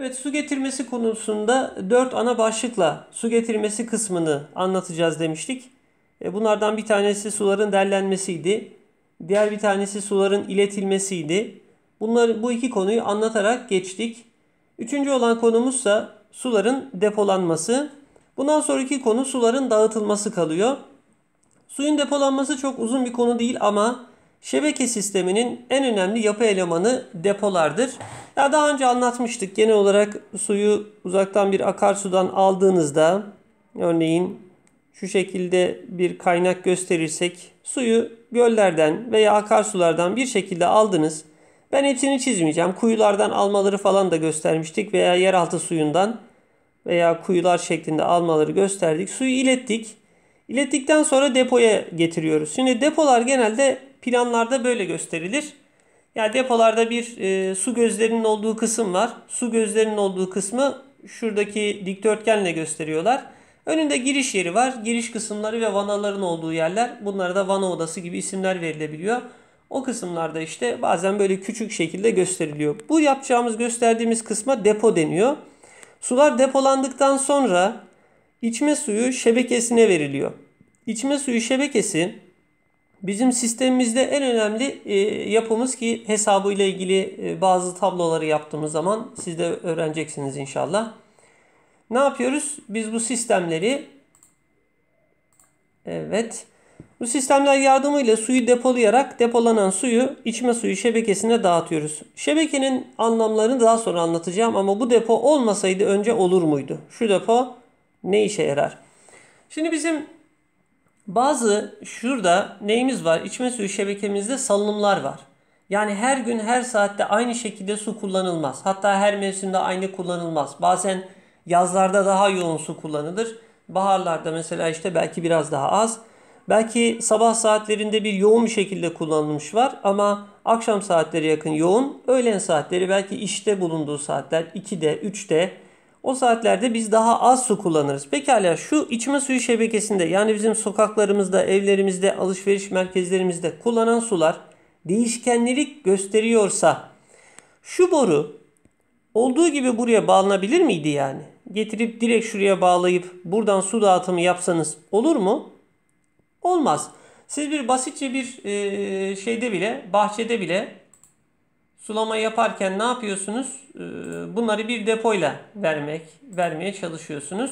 Evet su getirmesi konusunda dört ana başlıkla su getirmesi kısmını anlatacağız demiştik. E, bunlardan bir tanesi suların derlenmesiydi. Diğer bir tanesi suların iletilmesiydi. Bunları, bu iki konuyu anlatarak geçtik. Üçüncü olan konumuzsa suların depolanması. Bundan sonraki konu suların dağıtılması kalıyor. Suyun depolanması çok uzun bir konu değil ama Şebeke sisteminin en önemli yapı elemanı depolardır. Ya daha önce anlatmıştık. Genel olarak suyu uzaktan bir akarsudan aldığınızda örneğin şu şekilde bir kaynak gösterirsek suyu göllerden veya akarsulardan bir şekilde aldınız. Ben hepsini çizmeyeceğim. Kuyulardan almaları falan da göstermiştik veya yeraltı suyundan veya kuyular şeklinde almaları gösterdik. Suyu ilettik. İlettikten sonra depoya getiriyoruz. Şimdi depolar genelde Planlarda böyle gösterilir. Yani depolarda bir e, su gözlerinin olduğu kısım var. Su gözlerinin olduğu kısmı şuradaki dikdörtgenle gösteriyorlar. Önünde giriş yeri var. Giriş kısımları ve vanaların olduğu yerler. Bunlara da vana odası gibi isimler verilebiliyor. O kısımlarda işte bazen böyle küçük şekilde gösteriliyor. Bu yapacağımız gösterdiğimiz kısma depo deniyor. Sular depolandıktan sonra içme suyu şebekesine veriliyor. İçme suyu şebekesi Bizim sistemimizde en önemli e, yapımız ki hesabı ile ilgili e, bazı tabloları yaptığımız zaman siz de öğreneceksiniz inşallah. Ne yapıyoruz? Biz bu sistemleri Evet. Bu sistemler yardımıyla suyu depolayarak depolanan suyu içme suyu şebekesine dağıtıyoruz. Şebekenin anlamlarını daha sonra anlatacağım ama bu depo olmasaydı önce olur muydu? Şu depo ne işe yarar? Şimdi bizim bazı şurada neyimiz var? İçme suyu şebekemizde salınımlar var. Yani her gün her saatte aynı şekilde su kullanılmaz. Hatta her mevsimde aynı kullanılmaz. Bazen yazlarda daha yoğun su kullanılır. Baharlarda mesela işte belki biraz daha az. Belki sabah saatlerinde bir yoğun bir şekilde kullanılmış var ama akşam saatleri yakın yoğun. Öğlen saatleri belki işte bulunduğu saatler 2'de, 3'te o saatlerde biz daha az su kullanırız. Pekala şu içme suyu şebekesinde yani bizim sokaklarımızda, evlerimizde, alışveriş merkezlerimizde kullanan sular değişkenlilik gösteriyorsa şu boru olduğu gibi buraya bağlanabilir miydi yani? Getirip direkt şuraya bağlayıp buradan su dağıtımı yapsanız olur mu? Olmaz. Siz bir basitçe bir şeyde bile, bahçede bile Sulama yaparken ne yapıyorsunuz? Ee, bunları bir depoyla vermek, vermeye çalışıyorsunuz.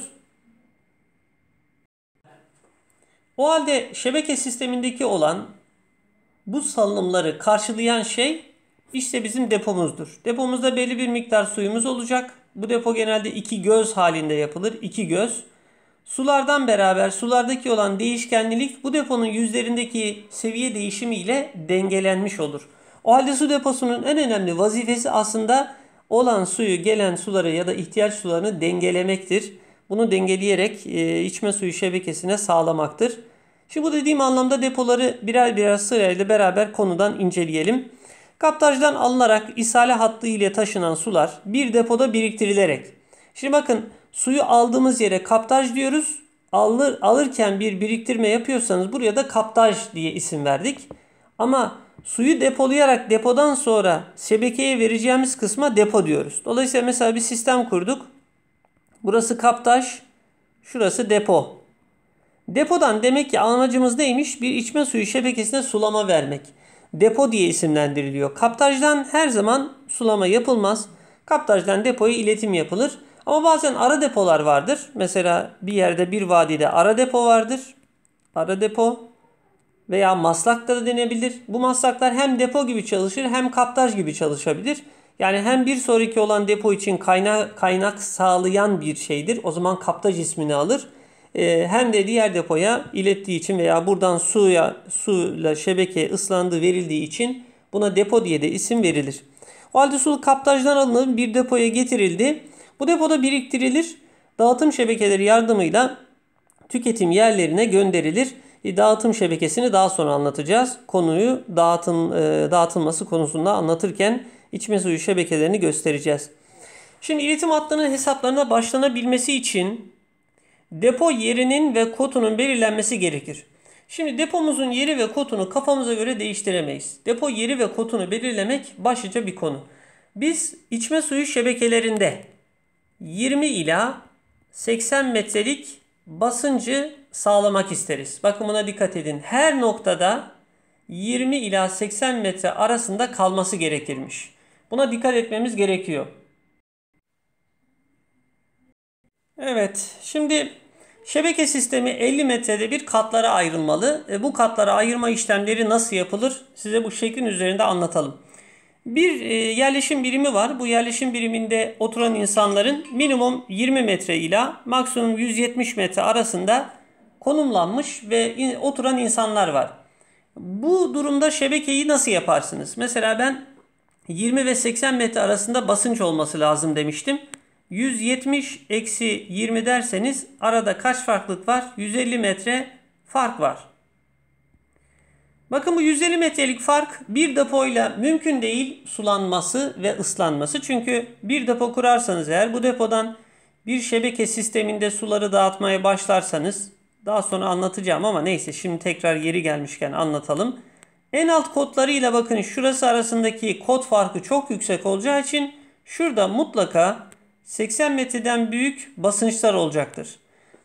O halde şebeke sistemindeki olan bu salınımları karşılayan şey işte bizim depomuzdur. Depomuzda belli bir miktar suyumuz olacak. Bu depo genelde iki göz halinde yapılır. İki göz. Sulardan beraber sulardaki olan değişkenlilik bu deponun yüzlerindeki seviye değişimi ile dengelenmiş olur. O halde su deposunun en önemli vazifesi aslında olan suyu gelen suları ya da ihtiyaç sularını dengelemektir. Bunu dengeleyerek e, içme suyu şebekesine sağlamaktır. Şimdi bu dediğim anlamda depoları birer birer sırayla beraber konudan inceleyelim. Kaptajdan alınarak isale hattı ile taşınan sular bir depoda biriktirilerek. Şimdi bakın suyu aldığımız yere kaptaj diyoruz. Alır, alırken bir biriktirme yapıyorsanız buraya da kaptaj diye isim verdik. Ama Suyu depolayarak depodan sonra şebekeye vereceğimiz kısma depo diyoruz. Dolayısıyla mesela bir sistem kurduk. Burası kaptaş, şurası depo. Depodan demek ki amacımız neymiş? Bir içme suyu şebekesine sulama vermek. Depo diye isimlendiriliyor. Kaptajdan her zaman sulama yapılmaz. Kaptajdan depoya iletim yapılır. Ama bazen ara depolar vardır. Mesela bir yerde bir vadide ara depo vardır. Ara depo veya maslakta da denebilir. Bu maslaklar hem depo gibi çalışır hem kaptaj gibi çalışabilir. Yani hem bir sonraki olan depo için kaynak, kaynak sağlayan bir şeydir. O zaman kaptaj ismini alır. Ee, hem de diğer depoya ilettiği için veya buradan suya suyla şebeke ıslandığı verildiği için buna depo diye de isim verilir. O halde su kaptajdan alınıp bir depoya getirildi. Bu depoda biriktirilir. Dağıtım şebekeleri yardımıyla tüketim yerlerine gönderilir. Dağıtım şebekesini daha sonra anlatacağız. Konuyu dağıtım, e, dağıtılması konusunda anlatırken içme suyu şebekelerini göstereceğiz. Şimdi iletim hattının hesaplarına başlanabilmesi için depo yerinin ve kotunun belirlenmesi gerekir. Şimdi depomuzun yeri ve kotunu kafamıza göre değiştiremeyiz. Depo yeri ve kotunu belirlemek başlıca bir konu. Biz içme suyu şebekelerinde 20 ila 80 metrelik basıncı sağlamak isteriz. Bakın buna dikkat edin. Her noktada 20 ila 80 metre arasında kalması gerekirmiş. Buna dikkat etmemiz gerekiyor. Evet, şimdi şebeke sistemi 50 metrede bir katlara ayrılmalı. E, bu katlara ayırma işlemleri nasıl yapılır? Size bu şeklin üzerinde anlatalım. Bir e, yerleşim birimi var. Bu yerleşim biriminde oturan insanların minimum 20 metre ile maksimum 170 metre arasında konumlanmış ve oturan insanlar var. Bu durumda şebekeyi nasıl yaparsınız? Mesela ben 20 ve 80 metre arasında basınç olması lazım demiştim. 170 eksi 20 derseniz arada kaç farklılık var? 150 metre fark var. Bakın bu 150 metrelik fark bir depoyla mümkün değil sulanması ve ıslanması. Çünkü bir depo kurarsanız eğer bu depodan bir şebeke sisteminde suları dağıtmaya başlarsanız daha sonra anlatacağım ama neyse şimdi tekrar yeri gelmişken anlatalım. En alt kodlarıyla bakın şurası arasındaki kod farkı çok yüksek olacağı için şurada mutlaka 80 metreden büyük basınçlar olacaktır.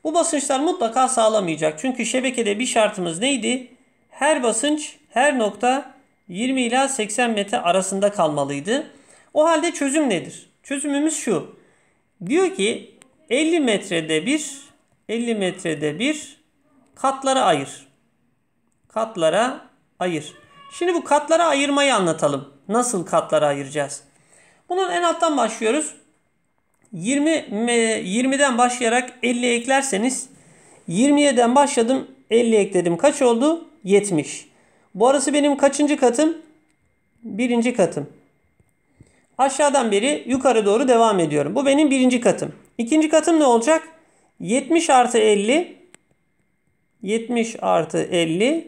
Bu basınçlar mutlaka sağlamayacak. Çünkü şebekede bir şartımız neydi? her basınç her nokta 20 ila 80 metre arasında kalmalıydı. O halde çözüm nedir? Çözümümüz şu. Diyor ki 50 metrede bir 50 metrede bir katlara ayır. Katlara ayır. Şimdi bu katlara ayırmayı anlatalım. Nasıl katlara ayıracağız? Bunun en alttan başlıyoruz. 20 20'den başlayarak 50 eklerseniz 20'den başladım 50 ekledim kaç oldu? 70. Bu arası benim kaçıncı katım? Birinci katım. Aşağıdan beri yukarı doğru devam ediyorum. Bu benim birinci katım. İkinci katım ne olacak? 70 artı 50 70 artı 50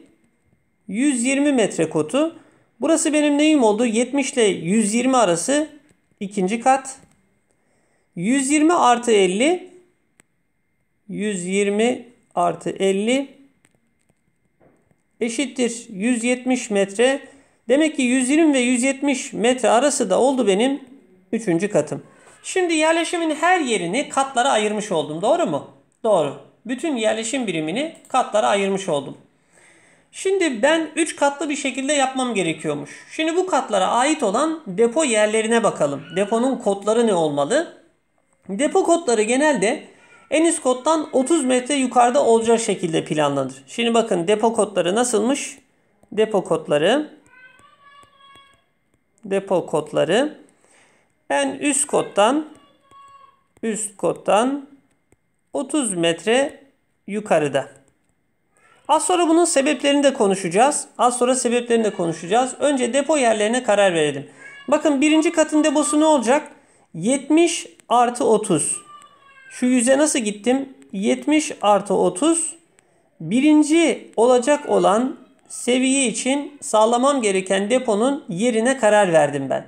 120 metre kotu. Burası benim neyim oldu? 70 ile 120 arası ikinci kat. 120 artı 50 120 artı 50 eşittir 170 metre. Demek ki 120 ve 170 metre arası da oldu benim 3. katım. Şimdi yerleşimin her yerini katlara ayırmış oldum. Doğru mu? Doğru. Bütün yerleşim birimini katlara ayırmış oldum. Şimdi ben 3 katlı bir şekilde yapmam gerekiyormuş. Şimdi bu katlara ait olan depo yerlerine bakalım. Deponun kodları ne olmalı? Depo kodları genelde en üst kottan 30 metre yukarıda olacak şekilde planlanır. Şimdi bakın depo kodları nasılmış? Depo kodları depo kodları en üst kottan, üst kottan 30 metre yukarıda. Az sonra bunun sebeplerini de konuşacağız. Az sonra sebeplerini de konuşacağız. Önce depo yerlerine karar verelim. Bakın birinci katın deposu ne olacak? 70 artı 30. Şu yüze nasıl gittim? 70 artı 30. Birinci olacak olan seviye için sağlamam gereken deponun yerine karar verdim ben.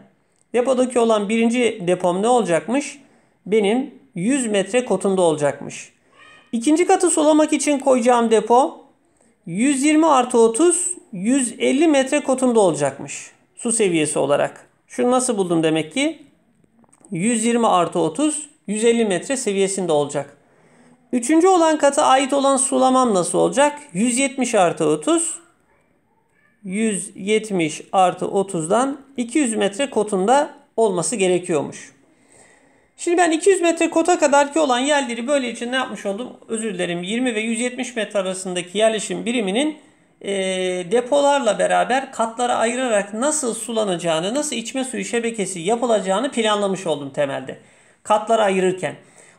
Depodaki olan birinci depom ne olacakmış? Benim 100 metre kotunda olacakmış. İkinci katı sulamak için koyacağım depo 120 artı 30 150 metre kotunda olacakmış. Su seviyesi olarak. Şunu nasıl buldum demek ki? 120 artı 30 150 metre seviyesinde olacak. Üçüncü olan kata ait olan sulamam nasıl olacak? 170 artı 30. 170 artı 30'dan 200 metre kotunda olması gerekiyormuş. Şimdi ben 200 metre kota kadarki olan yerleri böyle için ne yapmış oldum? Özür dilerim 20 ve 170 metre arasındaki yerleşim biriminin e, depolarla beraber katlara ayırarak nasıl sulanacağını, nasıl içme suyu şebekesi yapılacağını planlamış oldum temelde katlara ayırırken.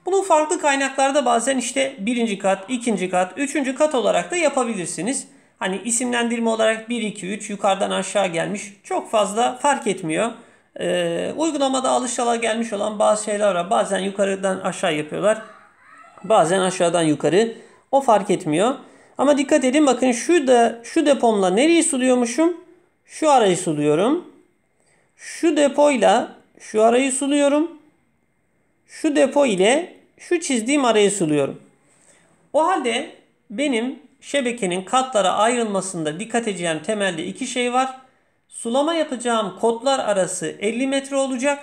Bunu farklı kaynaklarda bazen işte birinci kat, ikinci kat, üçüncü kat olarak da yapabilirsiniz. Hani isimlendirme olarak 1, 2, 3 yukarıdan aşağı gelmiş. Çok fazla fark etmiyor. Ee, uygulamada alışala gelmiş olan bazı şeyler var. Bazen yukarıdan aşağı yapıyorlar. Bazen aşağıdan yukarı. O fark etmiyor. Ama dikkat edin bakın şu da şu depomla nereyi suluyormuşum? Şu arayı suluyorum. Şu depoyla şu arayı suluyorum şu depo ile şu çizdiğim arayı suluyorum. O halde benim şebekenin katlara ayrılmasında dikkat edeceğim temelde iki şey var. Sulama yapacağım kodlar arası 50 metre olacak.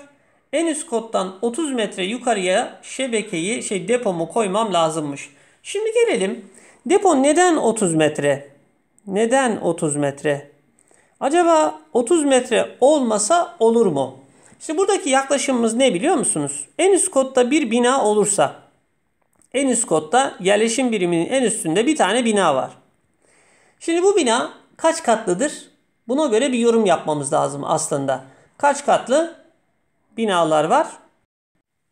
En üst koddan 30 metre yukarıya şebekeyi şey depomu koymam lazımmış. Şimdi gelelim. Depo neden 30 metre? Neden 30 metre? Acaba 30 metre olmasa olur mu? Şimdi buradaki yaklaşımımız ne biliyor musunuz? En üst kotta bir bina olursa en üst kotta yerleşim biriminin en üstünde bir tane bina var. Şimdi bu bina kaç katlıdır? Buna göre bir yorum yapmamız lazım aslında. Kaç katlı binalar var?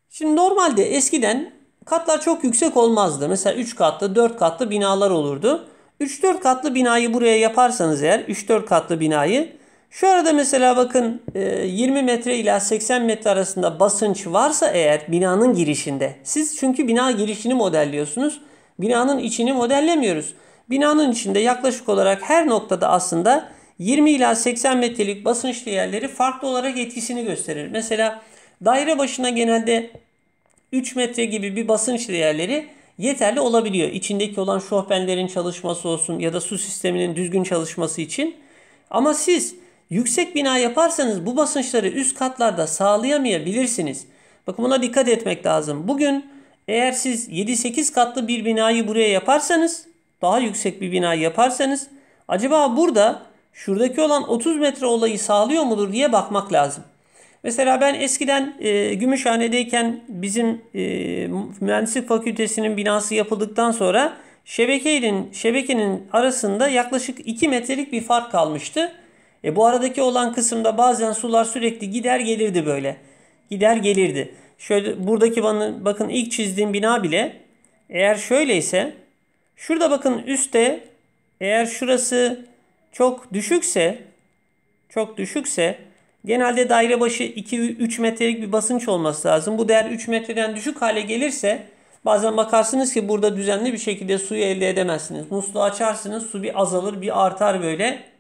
Şimdi normalde eskiden katlar çok yüksek olmazdı. Mesela 3 katlı, 4 katlı binalar olurdu. 3-4 katlı binayı buraya yaparsanız eğer 3-4 katlı binayı şu arada mesela bakın 20 e, metre ila 80 metre arasında basınç varsa eğer binanın girişinde. Siz çünkü bina girişini modelliyorsunuz. Binanın içini modellemiyoruz. Binanın içinde yaklaşık olarak her noktada aslında 20 ila 80 metrelik basınçlı yerleri farklı olarak etkisini gösterir. Mesela daire başına genelde 3 metre gibi bir basınç değerleri yeterli olabiliyor. İçindeki olan şofbenlerin çalışması olsun ya da su sisteminin düzgün çalışması için. Ama siz Yüksek bina yaparsanız bu basınçları üst katlarda sağlayamayabilirsiniz. Bakın buna dikkat etmek lazım. Bugün eğer siz 7-8 katlı bir binayı buraya yaparsanız, daha yüksek bir bina yaparsanız acaba burada şuradaki olan 30 metre olayı sağlıyor mudur diye bakmak lazım. Mesela ben eskiden e, Gümüşhane'deyken bizim e, mühendislik fakültesinin binası yapıldıktan sonra şebekenin, şebekenin arasında yaklaşık 2 metrelik bir fark kalmıştı. E bu aradaki olan kısımda bazen sular sürekli gider gelirdi böyle. Gider gelirdi. Şöyle buradaki bana, bakın ilk çizdiğim bina bile eğer şöyleyse şurada bakın üstte eğer şurası çok düşükse çok düşükse genelde daire başı 2-3 metrelik bir basınç olması lazım. Bu değer 3 metreden düşük hale gelirse bazen bakarsınız ki burada düzenli bir şekilde suyu elde edemezsiniz. Musluğu açarsınız su bir azalır bir artar böyle.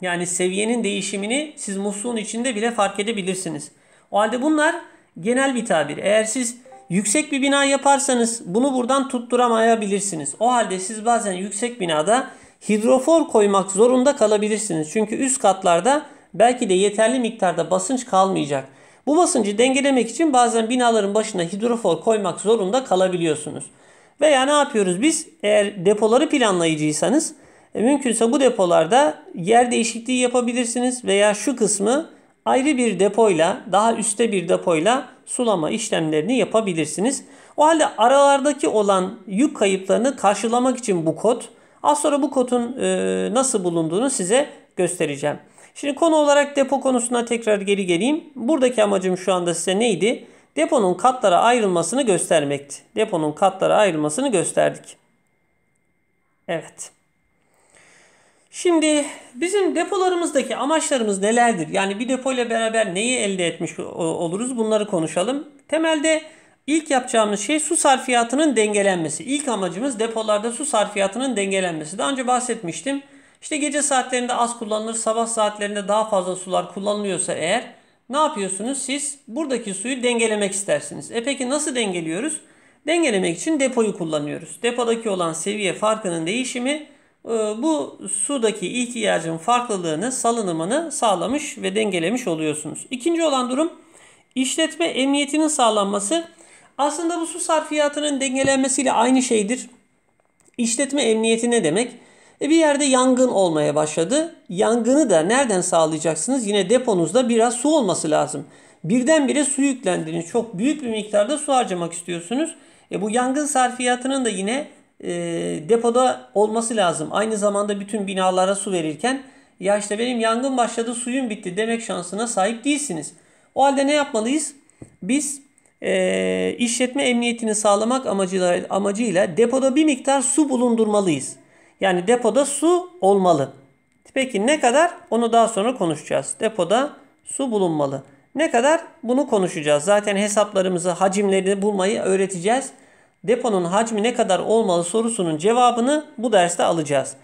Yani seviyenin değişimini siz musluğun içinde bile fark edebilirsiniz. O halde bunlar genel bir tabir. Eğer siz yüksek bir bina yaparsanız bunu buradan tutturamayabilirsiniz. O halde siz bazen yüksek binada hidrofor koymak zorunda kalabilirsiniz. Çünkü üst katlarda belki de yeterli miktarda basınç kalmayacak. Bu basıncı dengelemek için bazen binaların başına hidrofor koymak zorunda kalabiliyorsunuz. Veya ne yapıyoruz biz? Eğer depoları planlayıcıysanız e, mümkünse bu depolarda yer değişikliği yapabilirsiniz veya şu kısmı ayrı bir depoyla, daha üstte bir depoyla sulama işlemlerini yapabilirsiniz. O halde aralardaki olan yük kayıplarını karşılamak için bu kod, az sonra bu kodun e, nasıl bulunduğunu size göstereceğim. Şimdi konu olarak depo konusuna tekrar geri geleyim. Buradaki amacım şu anda size neydi? Deponun katlara ayrılmasını göstermekti. Deponun katlara ayrılmasını gösterdik. Evet. Şimdi bizim depolarımızdaki amaçlarımız nelerdir? Yani bir depo beraber neyi elde etmiş oluruz? Bunları konuşalım. Temelde ilk yapacağımız şey su sarfiyatının dengelenmesi. İlk amacımız depolarda su sarfiyatının dengelenmesi. Daha önce bahsetmiştim. İşte gece saatlerinde az kullanılır, sabah saatlerinde daha fazla sular kullanılıyorsa eğer ne yapıyorsunuz? Siz buradaki suyu dengelemek istersiniz. E peki nasıl dengeliyoruz? Dengelemek için depoyu kullanıyoruz. Depodaki olan seviye farkının değişimi ee, bu sudaki ihtiyacın farklılığını, salınımını sağlamış ve dengelemiş oluyorsunuz. İkinci olan durum işletme emniyetinin sağlanması. Aslında bu su sarfiyatının dengelenmesiyle aynı şeydir. İşletme emniyeti ne demek? E bir yerde yangın olmaya başladı. Yangını da nereden sağlayacaksınız? Yine deponuzda biraz su olması lazım. Birdenbire su yüklendiğiniz Çok büyük bir miktarda su harcamak istiyorsunuz. E bu yangın sarfiyatının da yine e, depoda olması lazım. Aynı zamanda bütün binalara su verirken ya işte benim yangın başladı suyum bitti demek şansına sahip değilsiniz. O halde ne yapmalıyız? Biz e, işletme emniyetini sağlamak amacıyla, amacıyla depoda bir miktar su bulundurmalıyız. Yani depoda su olmalı. Peki ne kadar? Onu daha sonra konuşacağız. Depoda su bulunmalı. Ne kadar? Bunu konuşacağız. Zaten hesaplarımızı, hacimlerini bulmayı öğreteceğiz deponun hacmi ne kadar olmalı sorusunun cevabını bu derste alacağız.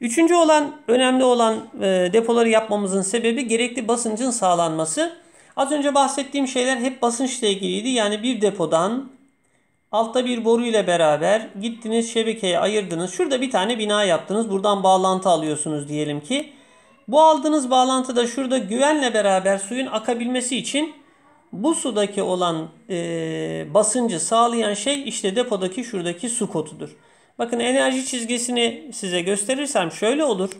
Üçüncü olan önemli olan e, depoları yapmamızın sebebi gerekli basıncın sağlanması. Az önce bahsettiğim şeyler hep basınçla ilgiliydi. Yani bir depodan altta bir boru ile beraber gittiniz şebekeye ayırdınız. Şurada bir tane bina yaptınız. Buradan bağlantı alıyorsunuz diyelim ki. Bu aldığınız bağlantıda şurada güvenle beraber suyun akabilmesi için bu sudaki olan e, basıncı sağlayan şey işte depodaki şuradaki su kotudur. Bakın enerji çizgisini size gösterirsem şöyle olur.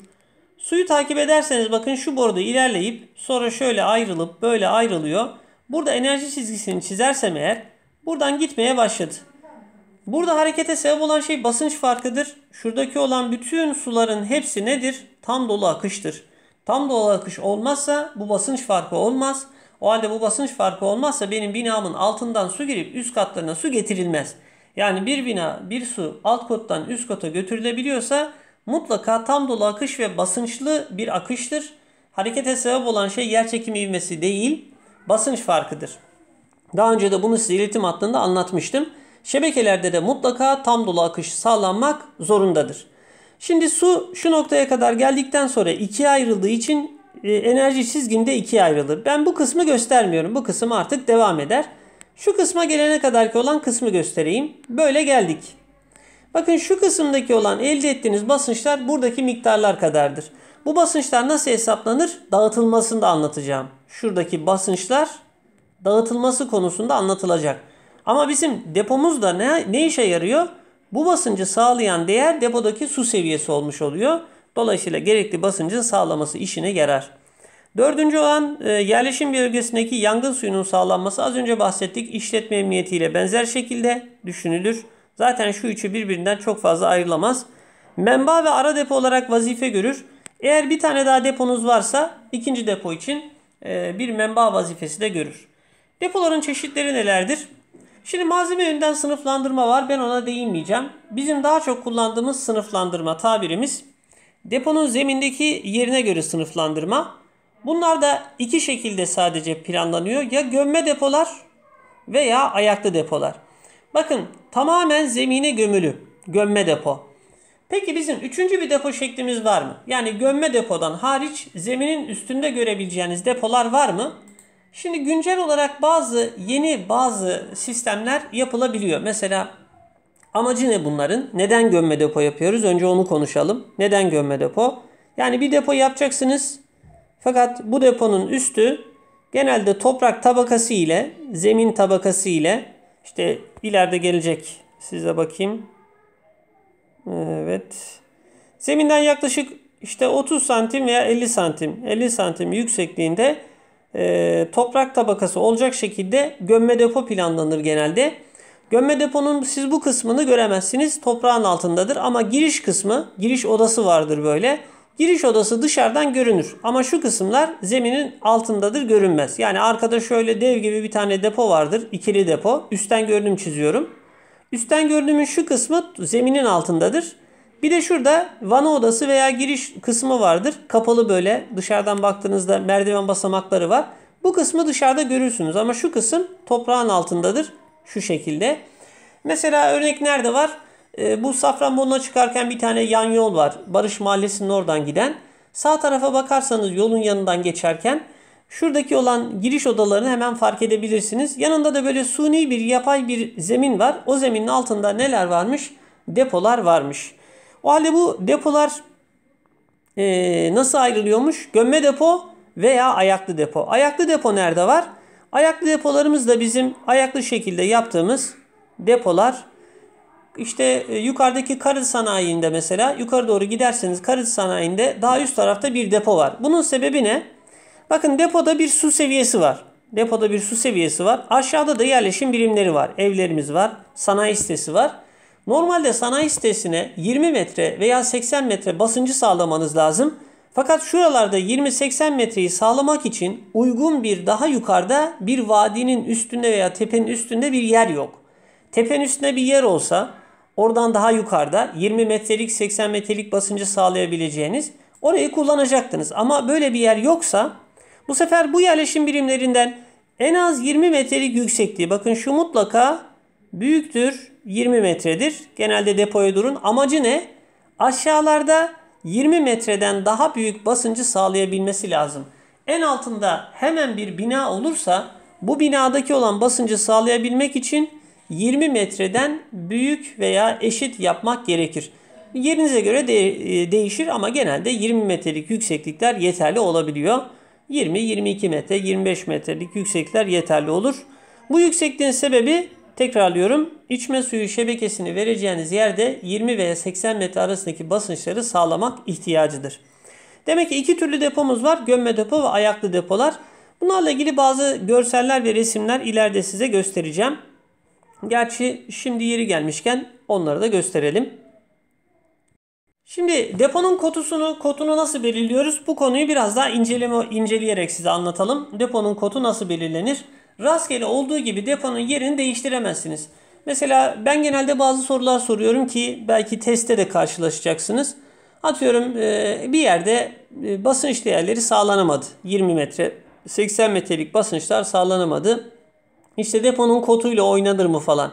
Suyu takip ederseniz bakın şu boruda ilerleyip sonra şöyle ayrılıp böyle ayrılıyor. Burada enerji çizgisini çizersem eğer buradan gitmeye başladı. Burada harekete sebep olan şey basınç farkıdır. Şuradaki olan bütün suların hepsi nedir? Tam dolu akıştır. Tam dolu akış olmazsa bu basınç farkı olmaz. O halde bu basınç farkı olmazsa benim binamın altından su girip üst katlarına su getirilmez. Yani bir bina bir su alt kottan üst kota götürülebiliyorsa mutlaka tam dolu akış ve basınçlı bir akıştır. Harekete sebep olan şey yer çekimi ivmesi değil, basınç farkıdır. Daha önce de bunu size iletim hattında anlatmıştım. Şebekelerde de mutlaka tam dolu akış sağlanmak zorundadır. Şimdi su şu noktaya kadar geldikten sonra ikiye ayrıldığı için e, enerji çizgimde ikiye ayrılır. Ben bu kısmı göstermiyorum. Bu kısım artık devam eder. Şu kısma gelene kadar ki olan kısmı göstereyim. Böyle geldik. Bakın şu kısımdaki olan elde ettiğiniz basınçlar buradaki miktarlar kadardır. Bu basınçlar nasıl hesaplanır? Dağıtılmasını da anlatacağım. Şuradaki basınçlar dağıtılması konusunda anlatılacak. Ama bizim depomuzda ne, ne işe yarıyor? Bu basıncı sağlayan değer depodaki su seviyesi olmuş oluyor. Dolayısıyla gerekli basıncın sağlaması işine yarar. Dördüncü olan e, yerleşim bölgesindeki yangın suyunun sağlanması az önce bahsettik işletme emniyetiyle benzer şekilde düşünülür. Zaten şu üçü birbirinden çok fazla ayrılamaz. Menba ve ara depo olarak vazife görür. Eğer bir tane daha deponuz varsa ikinci depo için e, bir menba vazifesi de görür. Depoların çeşitleri nelerdir? Şimdi malzeme yönünden sınıflandırma var. Ben ona değinmeyeceğim. Bizim daha çok kullandığımız sınıflandırma tabirimiz Deponun zemindeki yerine göre sınıflandırma. Bunlar da iki şekilde sadece planlanıyor. Ya gömme depolar veya ayaklı depolar. Bakın tamamen zemine gömülü gömme depo. Peki bizim üçüncü bir depo şeklimiz var mı? Yani gömme depodan hariç zeminin üstünde görebileceğiniz depolar var mı? Şimdi güncel olarak bazı yeni bazı sistemler yapılabiliyor. Mesela Amacı ne bunların? Neden gömme depo yapıyoruz? Önce onu konuşalım. Neden gömme depo? Yani bir depo yapacaksınız. Fakat bu deponun üstü genelde toprak tabakası ile, zemin tabakası ile işte ileride gelecek. Size bakayım. Evet. Zeminden yaklaşık işte 30 santim veya 50 santim, 50 santim yüksekliğinde e, toprak tabakası olacak şekilde gömme depo planlanır genelde. Gömme deponun siz bu kısmını göremezsiniz. Toprağın altındadır ama giriş kısmı, giriş odası vardır böyle. Giriş odası dışarıdan görünür ama şu kısımlar zeminin altındadır görünmez. Yani arkada şöyle dev gibi bir tane depo vardır. ikili depo. Üstten görünüm çiziyorum. Üstten görünümün şu kısmı zeminin altındadır. Bir de şurada vana odası veya giriş kısmı vardır. Kapalı böyle dışarıdan baktığınızda merdiven basamakları var. Bu kısmı dışarıda görürsünüz ama şu kısım toprağın altındadır. Şu şekilde. Mesela örnek nerede var? Ee, bu Safranbolu'na çıkarken bir tane yan yol var. Barış Mahallesi'nin oradan giden. Sağ tarafa bakarsanız yolun yanından geçerken şuradaki olan giriş odalarını hemen fark edebilirsiniz. Yanında da böyle suni bir yapay bir zemin var. O zeminin altında neler varmış? Depolar varmış. O halde bu depolar e, nasıl ayrılıyormuş? Gömme depo veya ayaklı depo. Ayaklı depo nerede var? Ayaklı depolarımız da bizim ayaklı şekilde yaptığımız depolar. İşte e, yukarıdaki karıt sanayinde mesela yukarı doğru giderseniz karıt sanayinde daha üst tarafta bir depo var. Bunun sebebi ne? Bakın depoda bir su seviyesi var. Depoda bir su seviyesi var. Aşağıda da yerleşim birimleri var. Evlerimiz var. Sanayi sitesi var. Normalde sanayi sitesine 20 metre veya 80 metre basıncı sağlamanız lazım. Fakat şuralarda 20-80 metreyi sağlamak için uygun bir daha yukarıda bir vadinin üstünde veya tepenin üstünde bir yer yok. Tepenin üstünde bir yer olsa oradan daha yukarıda 20 metrelik 80 metrelik basıncı sağlayabileceğiniz orayı kullanacaktınız. Ama böyle bir yer yoksa bu sefer bu yerleşim birimlerinden en az 20 metrelik yüksekliği bakın şu mutlaka büyüktür 20 metredir. Genelde depoya durun. Amacı ne? Aşağılarda 20 metreden daha büyük basıncı sağlayabilmesi lazım. En altında hemen bir bina olursa bu binadaki olan basıncı sağlayabilmek için 20 metreden büyük veya eşit yapmak gerekir. Yerinize göre de, e, değişir ama genelde 20 metrelik yükseklikler yeterli olabiliyor. 20, 22 metre, 25 metrelik yükseklikler yeterli olur. Bu yüksekliğin sebebi Tekrarlıyorum. İçme suyu şebekesini vereceğiniz yerde 20 veya 80 metre arasındaki basınçları sağlamak ihtiyacıdır. Demek ki iki türlü depomuz var. Gömme depo ve ayaklı depolar. Bunlarla ilgili bazı görseller ve resimler ileride size göstereceğim. Gerçi şimdi yeri gelmişken onları da gösterelim. Şimdi deponun kotusunu, kotunu nasıl belirliyoruz? Bu konuyu biraz daha inceleme, inceleyerek size anlatalım. Deponun kotu nasıl belirlenir? rastgele olduğu gibi deponun yerini değiştiremezsiniz. Mesela ben genelde bazı sorular soruyorum ki belki testte de karşılaşacaksınız. Atıyorum e, bir yerde e, basınç değerleri sağlanamadı. 20 metre, 80 metrelik basınçlar sağlanamadı. İşte deponun kotuyla oynanır mı falan.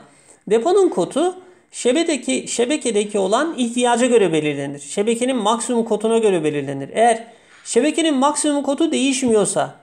Deponun kotu şebedeki, şebekedeki olan ihtiyaca göre belirlenir. Şebekenin maksimum kotuna göre belirlenir. Eğer şebekenin maksimum kotu değişmiyorsa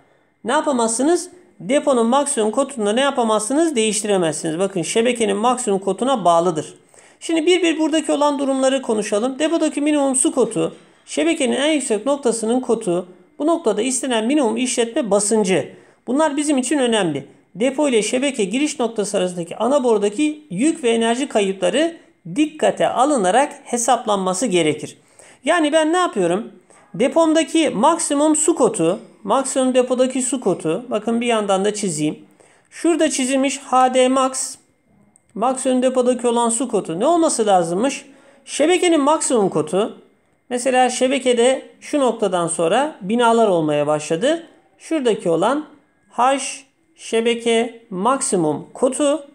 ne yapamazsınız? deponun maksimum kotunda ne yapamazsınız? Değiştiremezsiniz. Bakın şebekenin maksimum kotuna bağlıdır. Şimdi bir bir buradaki olan durumları konuşalım. Depodaki minimum su kotu, şebekenin en yüksek noktasının kotu, bu noktada istenen minimum işletme basıncı. Bunlar bizim için önemli. Depo ile şebeke giriş noktası arasındaki ana borudaki yük ve enerji kayıpları dikkate alınarak hesaplanması gerekir. Yani ben ne yapıyorum? Depomdaki maksimum su kotu maksimum depodaki su kotu. Bakın bir yandan da çizeyim. Şurada çizilmiş HD max. Maksimum depodaki olan su kotu. Ne olması lazımmış? Şebekenin maksimum kotu. Mesela şebekede şu noktadan sonra binalar olmaya başladı. Şuradaki olan H şebeke maksimum kotu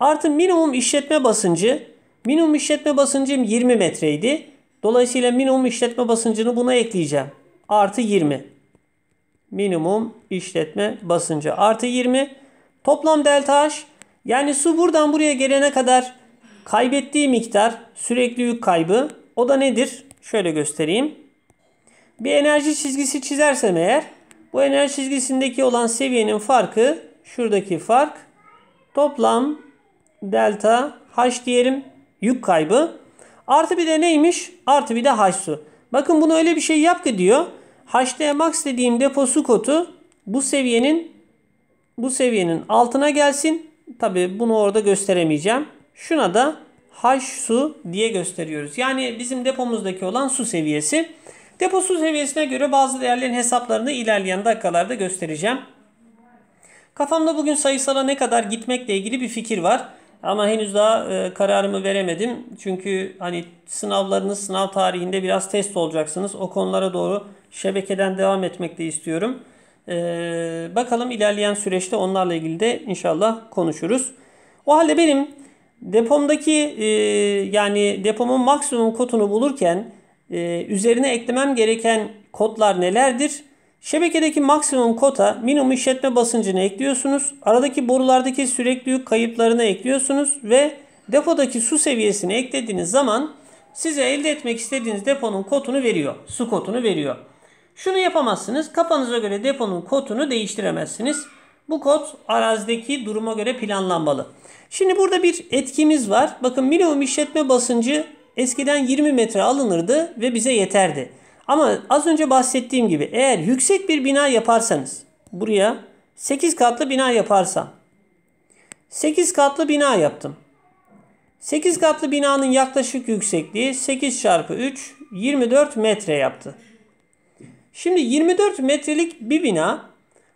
artı minimum işletme basıncı. Minimum işletme basıncım 20 metreydi. Dolayısıyla minimum işletme basıncını buna ekleyeceğim. Artı 20 minimum işletme basıncı artı 20. Toplam delta H yani su buradan buraya gelene kadar kaybettiği miktar sürekli yük kaybı. O da nedir? Şöyle göstereyim. Bir enerji çizgisi çizersem eğer bu enerji çizgisindeki olan seviyenin farkı şuradaki fark toplam delta H diyelim yük kaybı. Artı bir de neymiş? Artı bir de H su. Bakın bunu öyle bir şey yap ki diyor. HDMax dediğim deposu kodu bu seviyenin bu seviyenin altına gelsin. Tabi bunu orada gösteremeyeceğim. Şuna da H su diye gösteriyoruz. Yani bizim depomuzdaki olan su seviyesi. Depo su seviyesine göre bazı değerlerin hesaplarını ilerleyen dakikalarda göstereceğim. Kafamda bugün sayısala ne kadar gitmekle ilgili bir fikir var. Ama henüz daha e, kararımı veremedim. Çünkü hani sınavlarınız sınav tarihinde biraz test olacaksınız. O konulara doğru şebekeden devam etmek de istiyorum. E, bakalım ilerleyen süreçte onlarla ilgili de inşallah konuşuruz. O halde benim depomdaki e, yani depomun maksimum kodunu bulurken e, üzerine eklemem gereken kodlar nelerdir? Şebekedeki maksimum kota minimum işletme basıncını ekliyorsunuz. Aradaki borulardaki sürekli yük kayıplarını ekliyorsunuz ve depodaki su seviyesini eklediğiniz zaman size elde etmek istediğiniz deponun kotunu veriyor. Su kotunu veriyor. Şunu yapamazsınız. Kafanıza göre deponun kotunu değiştiremezsiniz. Bu kod arazideki duruma göre planlanmalı. Şimdi burada bir etkimiz var. Bakın minimum işletme basıncı eskiden 20 metre alınırdı ve bize yeterdi. Ama az önce bahsettiğim gibi eğer yüksek bir bina yaparsanız buraya 8 katlı bina yaparsam 8 katlı bina yaptım. 8 katlı binanın yaklaşık yüksekliği 8 çarpı 3 24 metre yaptı. Şimdi 24 metrelik bir bina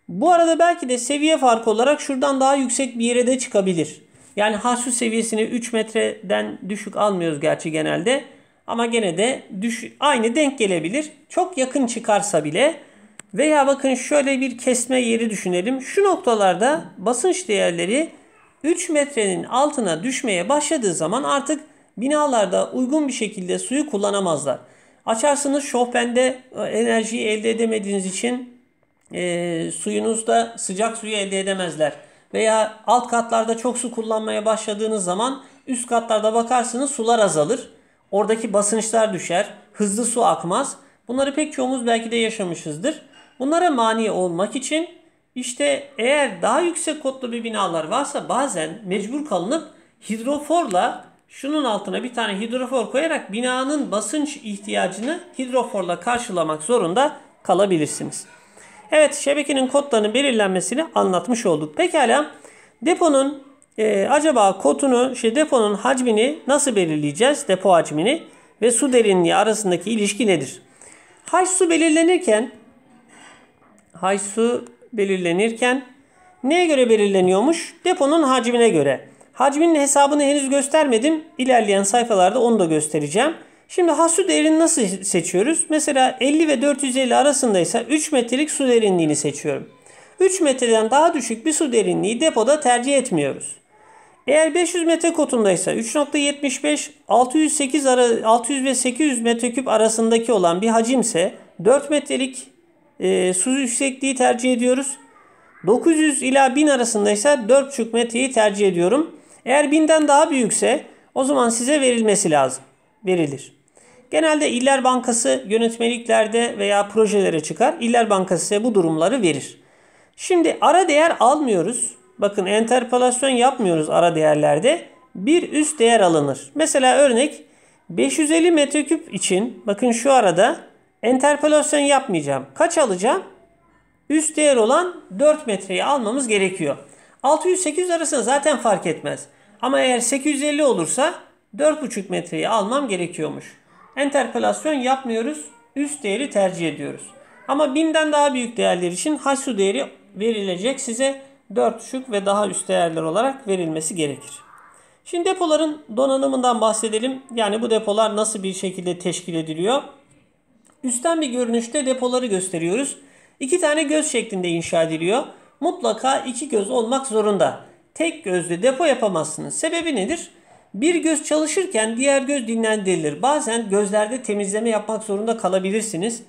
bu arada belki de seviye farkı olarak şuradan daha yüksek bir yere de çıkabilir. Yani hasus seviyesini 3 metreden düşük almıyoruz gerçi genelde. Ama gene de düş, aynı denk gelebilir. Çok yakın çıkarsa bile veya bakın şöyle bir kesme yeri düşünelim. Şu noktalarda basınç değerleri 3 metrenin altına düşmeye başladığı zaman artık binalarda uygun bir şekilde suyu kullanamazlar. Açarsınız şofbende e, enerjiyi elde edemediğiniz için e, suyunuzda sıcak suyu elde edemezler. Veya alt katlarda çok su kullanmaya başladığınız zaman üst katlarda bakarsınız sular azalır. Oradaki basınçlar düşer. Hızlı su akmaz. Bunları pek çoğumuz belki de yaşamışızdır. Bunlara mani olmak için işte eğer daha yüksek kodlu bir binalar varsa bazen mecbur kalınıp hidroforla şunun altına bir tane hidrofor koyarak binanın basınç ihtiyacını hidroforla karşılamak zorunda kalabilirsiniz. Evet şebekenin kodlarının belirlenmesini anlatmış olduk. Pekala deponun e, acaba kotunu, şey deponun hacmini nasıl belirleyeceğiz? Depo hacmini ve su derinliği arasındaki ilişki nedir? Hay su belirlenirken hay su belirlenirken neye göre belirleniyormuş? Deponun hacmine göre. Hacminin hesabını henüz göstermedim. İlerleyen sayfalarda onu da göstereceğim. Şimdi has su derinliğini nasıl seçiyoruz? Mesela 50 ve 450 arasındaysa 3 metrelik su derinliğini seçiyorum. 3 metreden daha düşük bir su derinliği depoda tercih etmiyoruz. Eğer 500 metre metrekotundaysa 3.75 608 ara, 600 ve 800 metreküp arasındaki olan bir hacimse 4 metrelik e, su yüksekliği tercih ediyoruz. 900 ila 1000 arasındaysa 4,5 metreyi tercih ediyorum. Eğer 1000'den daha büyükse o zaman size verilmesi lazım. Verilir. Genelde İller Bankası yönetmeliklerde veya projelere çıkar. İller Bankası size bu durumları verir. Şimdi ara değer almıyoruz. Bakın enterpolasyon yapmıyoruz ara değerlerde. Bir üst değer alınır. Mesela örnek 550 metreküp için bakın şu arada enterpolasyon yapmayacağım. Kaç alacağım? Üst değer olan 4 metreyi almamız gerekiyor. 600-800 arasında zaten fark etmez. Ama eğer 850 olursa 4,5 metreyi almam gerekiyormuş. Enterpolasyon yapmıyoruz. Üst değeri tercih ediyoruz. Ama 1000'den daha büyük değerler için haç su değeri verilecek size. 4 şık ve daha üst değerler olarak verilmesi gerekir. Şimdi depoların donanımından bahsedelim. Yani bu depolar nasıl bir şekilde teşkil ediliyor? Üstten bir görünüşte depoları gösteriyoruz. İki tane göz şeklinde inşa ediliyor. Mutlaka iki göz olmak zorunda. Tek gözlü depo yapamazsınız. Sebebi nedir? Bir göz çalışırken diğer göz dinlendirilir. Bazen gözlerde temizleme yapmak zorunda kalabilirsiniz.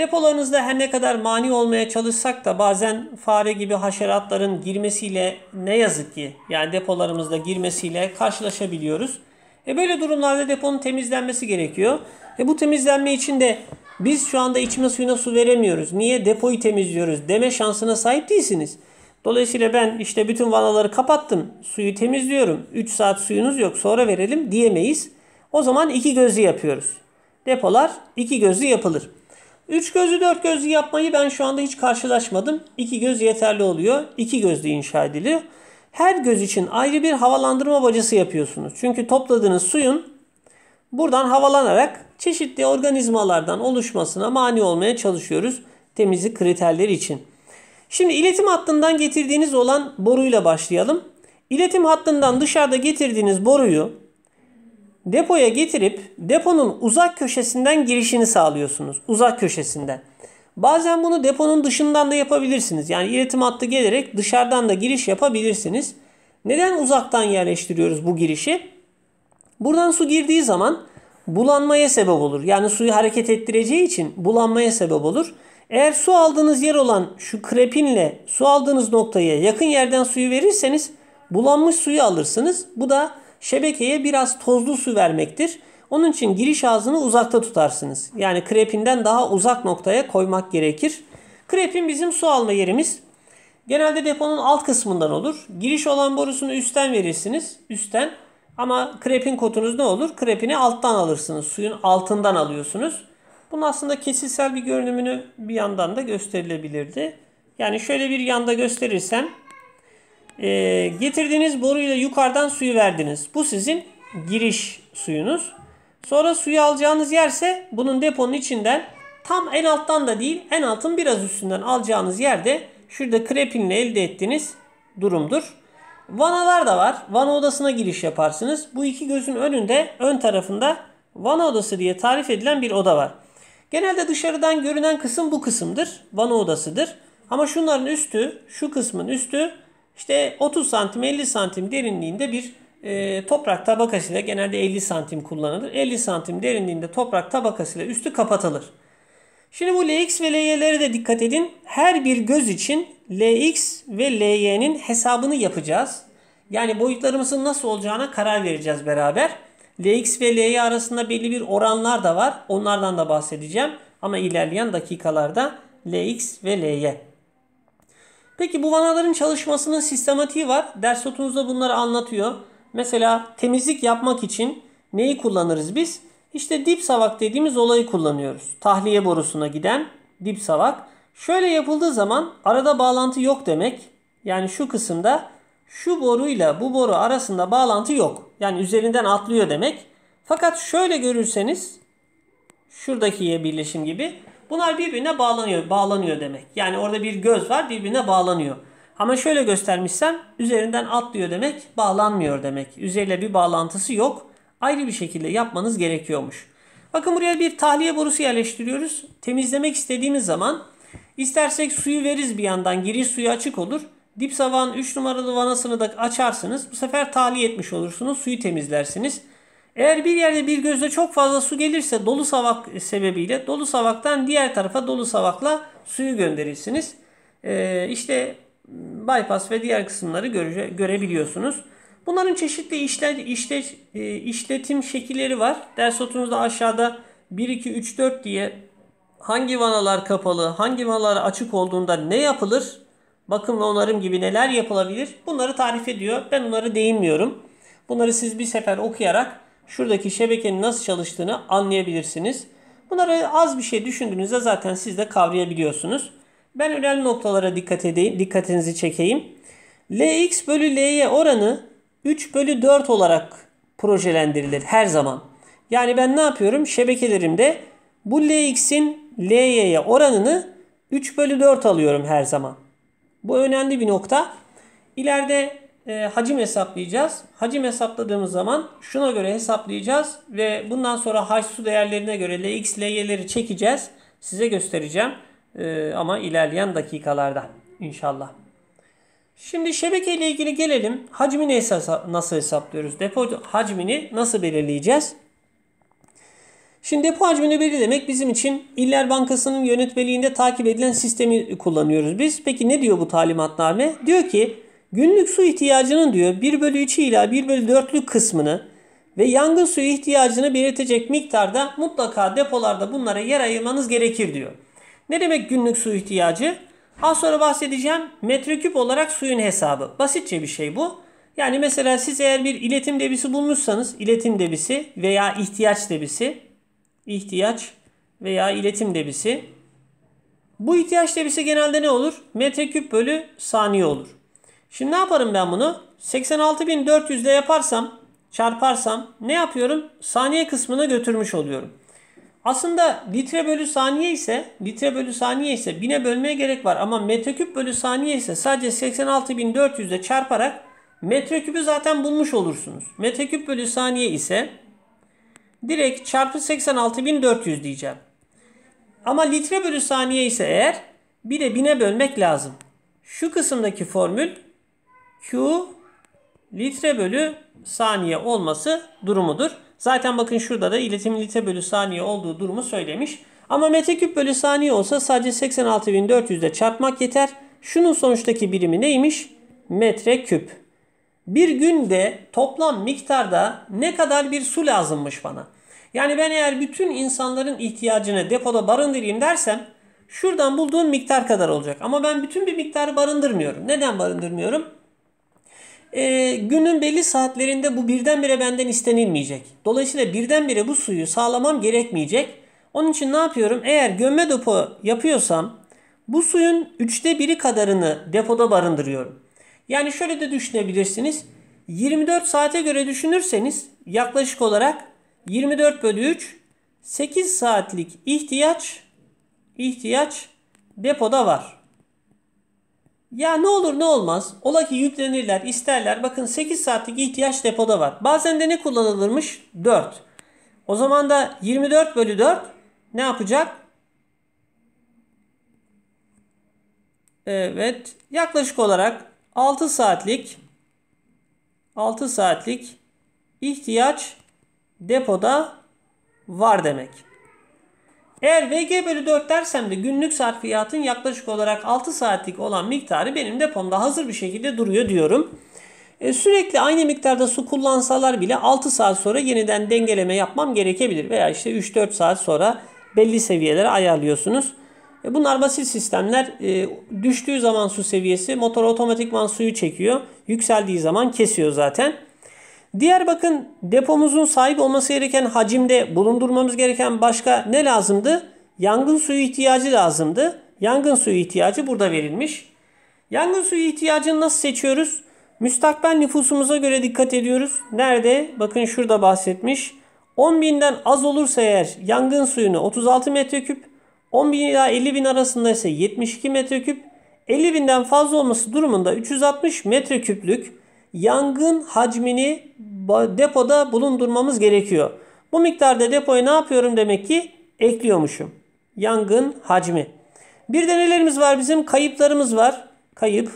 Depolarınızda her ne kadar mani olmaya çalışsak da bazen fare gibi haşeratların girmesiyle ne yazık ki yani depolarımızda girmesiyle karşılaşabiliyoruz. E böyle durumlarda deponun temizlenmesi gerekiyor. E bu temizlenme için de biz şu anda içme suyuna su veremiyoruz. Niye depoyu temizliyoruz deme şansına sahip değilsiniz. Dolayısıyla ben işte bütün vanaları kapattım. Suyu temizliyorum. 3 saat suyunuz yok sonra verelim diyemeyiz. O zaman iki gözlü yapıyoruz. Depolar iki gözlü yapılır. Üç gözlü dört gözlü yapmayı ben şu anda hiç karşılaşmadım. İki göz yeterli oluyor. İki gözlü inşa ediliyor. Her göz için ayrı bir havalandırma bacası yapıyorsunuz. Çünkü topladığınız suyun buradan havalanarak çeşitli organizmalardan oluşmasına mani olmaya çalışıyoruz temizlik kriterleri için. Şimdi iletim hattından getirdiğiniz olan boruyla başlayalım. İletim hattından dışarıda getirdiğiniz boruyu depoya getirip deponun uzak köşesinden girişini sağlıyorsunuz. Uzak köşesinden. Bazen bunu deponun dışından da yapabilirsiniz. Yani iletim hattı gelerek dışarıdan da giriş yapabilirsiniz. Neden uzaktan yerleştiriyoruz bu girişi? Buradan su girdiği zaman bulanmaya sebep olur. Yani suyu hareket ettireceği için bulanmaya sebep olur. Eğer su aldığınız yer olan şu krepinle su aldığınız noktaya yakın yerden suyu verirseniz bulanmış suyu alırsınız. Bu da şebekeye biraz tozlu su vermektir. Onun için giriş ağzını uzakta tutarsınız. Yani krepinden daha uzak noktaya koymak gerekir. Krepin bizim su alma yerimiz. Genelde deponun alt kısmından olur. Giriş olan borusunu üstten verirsiniz. Üstten. Ama krepin kotunuz ne olur? Krepini alttan alırsınız. Suyun altından alıyorsunuz. Bunun aslında kesitsel bir görünümünü bir yandan da gösterilebilirdi. Yani şöyle bir yanda gösterirsem e, getirdiğiniz boruyla yukarıdan suyu verdiniz. Bu sizin giriş suyunuz. Sonra suyu alacağınız yerse bunun deponun içinden tam en alttan da değil en altın biraz üstünden alacağınız yerde şurada krepinle elde ettiğiniz durumdur. Vanalar da var. Vana odasına giriş yaparsınız. Bu iki gözün önünde ön tarafında vana odası diye tarif edilen bir oda var. Genelde dışarıdan görünen kısım bu kısımdır. Vana odasıdır. Ama şunların üstü, şu kısmın üstü işte 30 santim 50 santim derinliğinde bir e, toprak tabakasıyla genelde 50 santim kullanılır. 50 santim derinliğinde toprak tabakasıyla üstü kapatılır. Şimdi bu Lx ve Ly'lere de dikkat edin. Her bir göz için Lx ve Ly'nin hesabını yapacağız. Yani boyutlarımızın nasıl olacağına karar vereceğiz beraber. Lx ve Ly arasında belli bir oranlar da var. Onlardan da bahsedeceğim. Ama ilerleyen dakikalarda Lx ve Ly. Peki bu vanaların çalışmasının sistematiği var. Ders notunuzda bunları anlatıyor. Mesela temizlik yapmak için neyi kullanırız biz? İşte dip savak dediğimiz olayı kullanıyoruz. Tahliye borusuna giden dip savak. Şöyle yapıldığı zaman arada bağlantı yok demek. Yani şu kısımda şu boruyla bu boru arasında bağlantı yok. Yani üzerinden atlıyor demek. Fakat şöyle görürseniz şuradakiye birleşim gibi Bunlar birbirine bağlanıyor, bağlanıyor demek. Yani orada bir göz var birbirine bağlanıyor. Ama şöyle göstermişsem üzerinden atlıyor demek, bağlanmıyor demek. Üzeriyle bir bağlantısı yok. Ayrı bir şekilde yapmanız gerekiyormuş. Bakın buraya bir tahliye borusu yerleştiriyoruz. Temizlemek istediğimiz zaman istersek suyu veririz bir yandan. Giriş suyu açık olur. Dip savan 3 numaralı vanasını da açarsınız. Bu sefer tahliye etmiş olursunuz. Suyu temizlersiniz. Eğer bir yerde bir gözde çok fazla su gelirse dolu savak sebebiyle dolu savaktan diğer tarafa dolu savakla suyu gönderirsiniz. Ee, işte bypass ve diğer kısımları göre, görebiliyorsunuz. Bunların çeşitli işler, işle, e, işletim şekilleri var. Ders notunuzda aşağıda 1, 2, 3, 4 diye hangi vanalar kapalı, hangi vanalar açık olduğunda ne yapılır? Bakım ve onarım gibi neler yapılabilir? Bunları tarif ediyor. Ben onları değinmiyorum. Bunları siz bir sefer okuyarak şuradaki şebekenin nasıl çalıştığını anlayabilirsiniz. Bunları az bir şey düşündüğünüzde zaten siz de kavrayabiliyorsunuz. Ben önemli noktalara dikkat edeyim, dikkatinizi çekeyim. Lx bölü Ly oranı 3 bölü 4 olarak projelendirilir her zaman. Yani ben ne yapıyorum? Şebekelerimde bu Lx'in Ly'ye oranını 3 bölü 4 alıyorum her zaman. Bu önemli bir nokta. İleride e, hacim hesaplayacağız. Hacim hesapladığımız zaman şuna göre hesaplayacağız ve bundan sonra haç su değerlerine göre LX, LY'leri çekeceğiz. Size göstereceğim e, ama ilerleyen dakikalarda inşallah. Şimdi şebeke ile ilgili gelelim. Hacmini nasıl hesaplıyoruz? Depo hacmini nasıl belirleyeceğiz? Şimdi depo hacmini belirlemek bizim için İller Bankası'nın yönetmeliğinde takip edilen sistemi kullanıyoruz biz. Peki ne diyor bu talimatname? Diyor ki Günlük su ihtiyacının diyor 1 bölü 3 ila 1 bölü 4'lük kısmını ve yangın suyu ihtiyacını belirtecek miktarda mutlaka depolarda bunlara yer ayırmanız gerekir diyor. Ne demek günlük su ihtiyacı? Az sonra bahsedeceğim metreküp olarak suyun hesabı. Basitçe bir şey bu. Yani mesela siz eğer bir iletim debisi bulmuşsanız iletim debisi veya ihtiyaç debisi ihtiyaç veya iletim debisi bu ihtiyaç debisi genelde ne olur? Metreküp bölü saniye olur. Şimdi ne yaparım ben bunu? 86.400 ile yaparsam, çarparsam ne yapıyorum? Saniye kısmına götürmüş oluyorum. Aslında litre bölü saniye ise litre bölü saniye ise bine bölmeye gerek var ama metreküp bölü saniye ise sadece 86.400 ile çarparak metreküpü zaten bulmuş olursunuz. Metreküp bölü saniye ise direkt çarpı 86.400 diyeceğim. Ama litre bölü saniye ise eğer bir de bine bölmek lazım. Şu kısımdaki formül Q litre bölü saniye olması durumudur. Zaten bakın şurada da iletim litre bölü saniye olduğu durumu söylemiş. Ama metreküp bölü saniye olsa sadece 86.400'de çarpmak yeter. Şunun sonuçtaki birimi neymiş? Metreküp. Bir günde toplam miktarda ne kadar bir su lazımmış bana? Yani ben eğer bütün insanların ihtiyacını depoda barındırayım dersem şuradan bulduğum miktar kadar olacak. Ama ben bütün bir miktarı barındırmıyorum. Neden barındırmıyorum? e, günün belli saatlerinde bu birdenbire benden istenilmeyecek. Dolayısıyla birdenbire bu suyu sağlamam gerekmeyecek. Onun için ne yapıyorum? Eğer gömme depo yapıyorsam bu suyun üçte biri kadarını depoda barındırıyorum. Yani şöyle de düşünebilirsiniz. 24 saate göre düşünürseniz yaklaşık olarak 24 bölü 3 8 saatlik ihtiyaç ihtiyaç depoda var. Ya ne olur ne olmaz. Ola ki yüklenirler, isterler. Bakın 8 saatlik ihtiyaç depoda var. Bazen de ne kullanılırmış? 4. O zaman da 24 bölü 4 ne yapacak? Evet. Yaklaşık olarak 6 saatlik 6 saatlik ihtiyaç depoda var demek. Eğer VG bölü 4 dersem de günlük sarfiyatın yaklaşık olarak 6 saatlik olan miktarı benim depomda hazır bir şekilde duruyor diyorum. E, sürekli aynı miktarda su kullansalar bile 6 saat sonra yeniden dengeleme yapmam gerekebilir. Veya işte 3-4 saat sonra belli seviyelere ayarlıyorsunuz. E, bunlar basit sistemler. E, düştüğü zaman su seviyesi motor otomatikman suyu çekiyor. Yükseldiği zaman kesiyor zaten. Diğer bakın depomuzun sahip olması gereken hacimde bulundurmamız gereken başka ne lazımdı? Yangın suyu ihtiyacı lazımdı. Yangın suyu ihtiyacı burada verilmiş. Yangın suyu ihtiyacını nasıl seçiyoruz? Müstakbel nüfusumuza göre dikkat ediyoruz. Nerede? Bakın şurada bahsetmiş. 10.000'den az olursa eğer yangın suyunu 36 metreküp, 10.000 ila 50.000 arasında ise 72 metreküp, 50.000'den fazla olması durumunda 360 metreküplük yangın hacmini depoda bulundurmamız gerekiyor. Bu miktarda depoyu ne yapıyorum demek ki? Ekliyormuşum. Yangın hacmi. Bir de nelerimiz var bizim? Kayıplarımız var. Kayıp.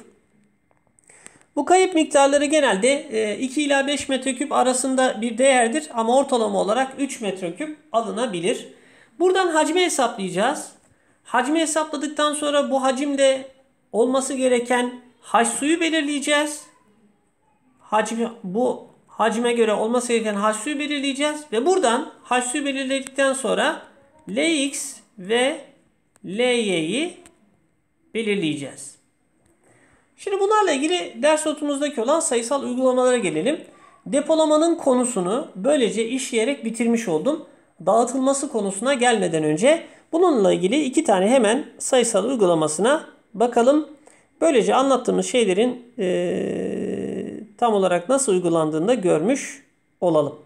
Bu kayıp miktarları genelde 2 e, ila 5 metreküp arasında bir değerdir ama ortalama olarak 3 metreküp alınabilir. Buradan hacmi hesaplayacağız. Hacmi hesapladıktan sonra bu hacimde olması gereken haç suyu belirleyeceğiz hacmi, bu hacme göre olması gereken haşsü belirleyeceğiz. Ve buradan haşsü belirledikten sonra Lx ve Ly'yi belirleyeceğiz. Şimdi bunlarla ilgili ders notumuzdaki olan sayısal uygulamalara gelelim. Depolamanın konusunu böylece işleyerek bitirmiş oldum. Dağıtılması konusuna gelmeden önce bununla ilgili iki tane hemen sayısal uygulamasına bakalım. Böylece anlattığımız şeylerin ee, tam olarak nasıl uygulandığını da görmüş olalım.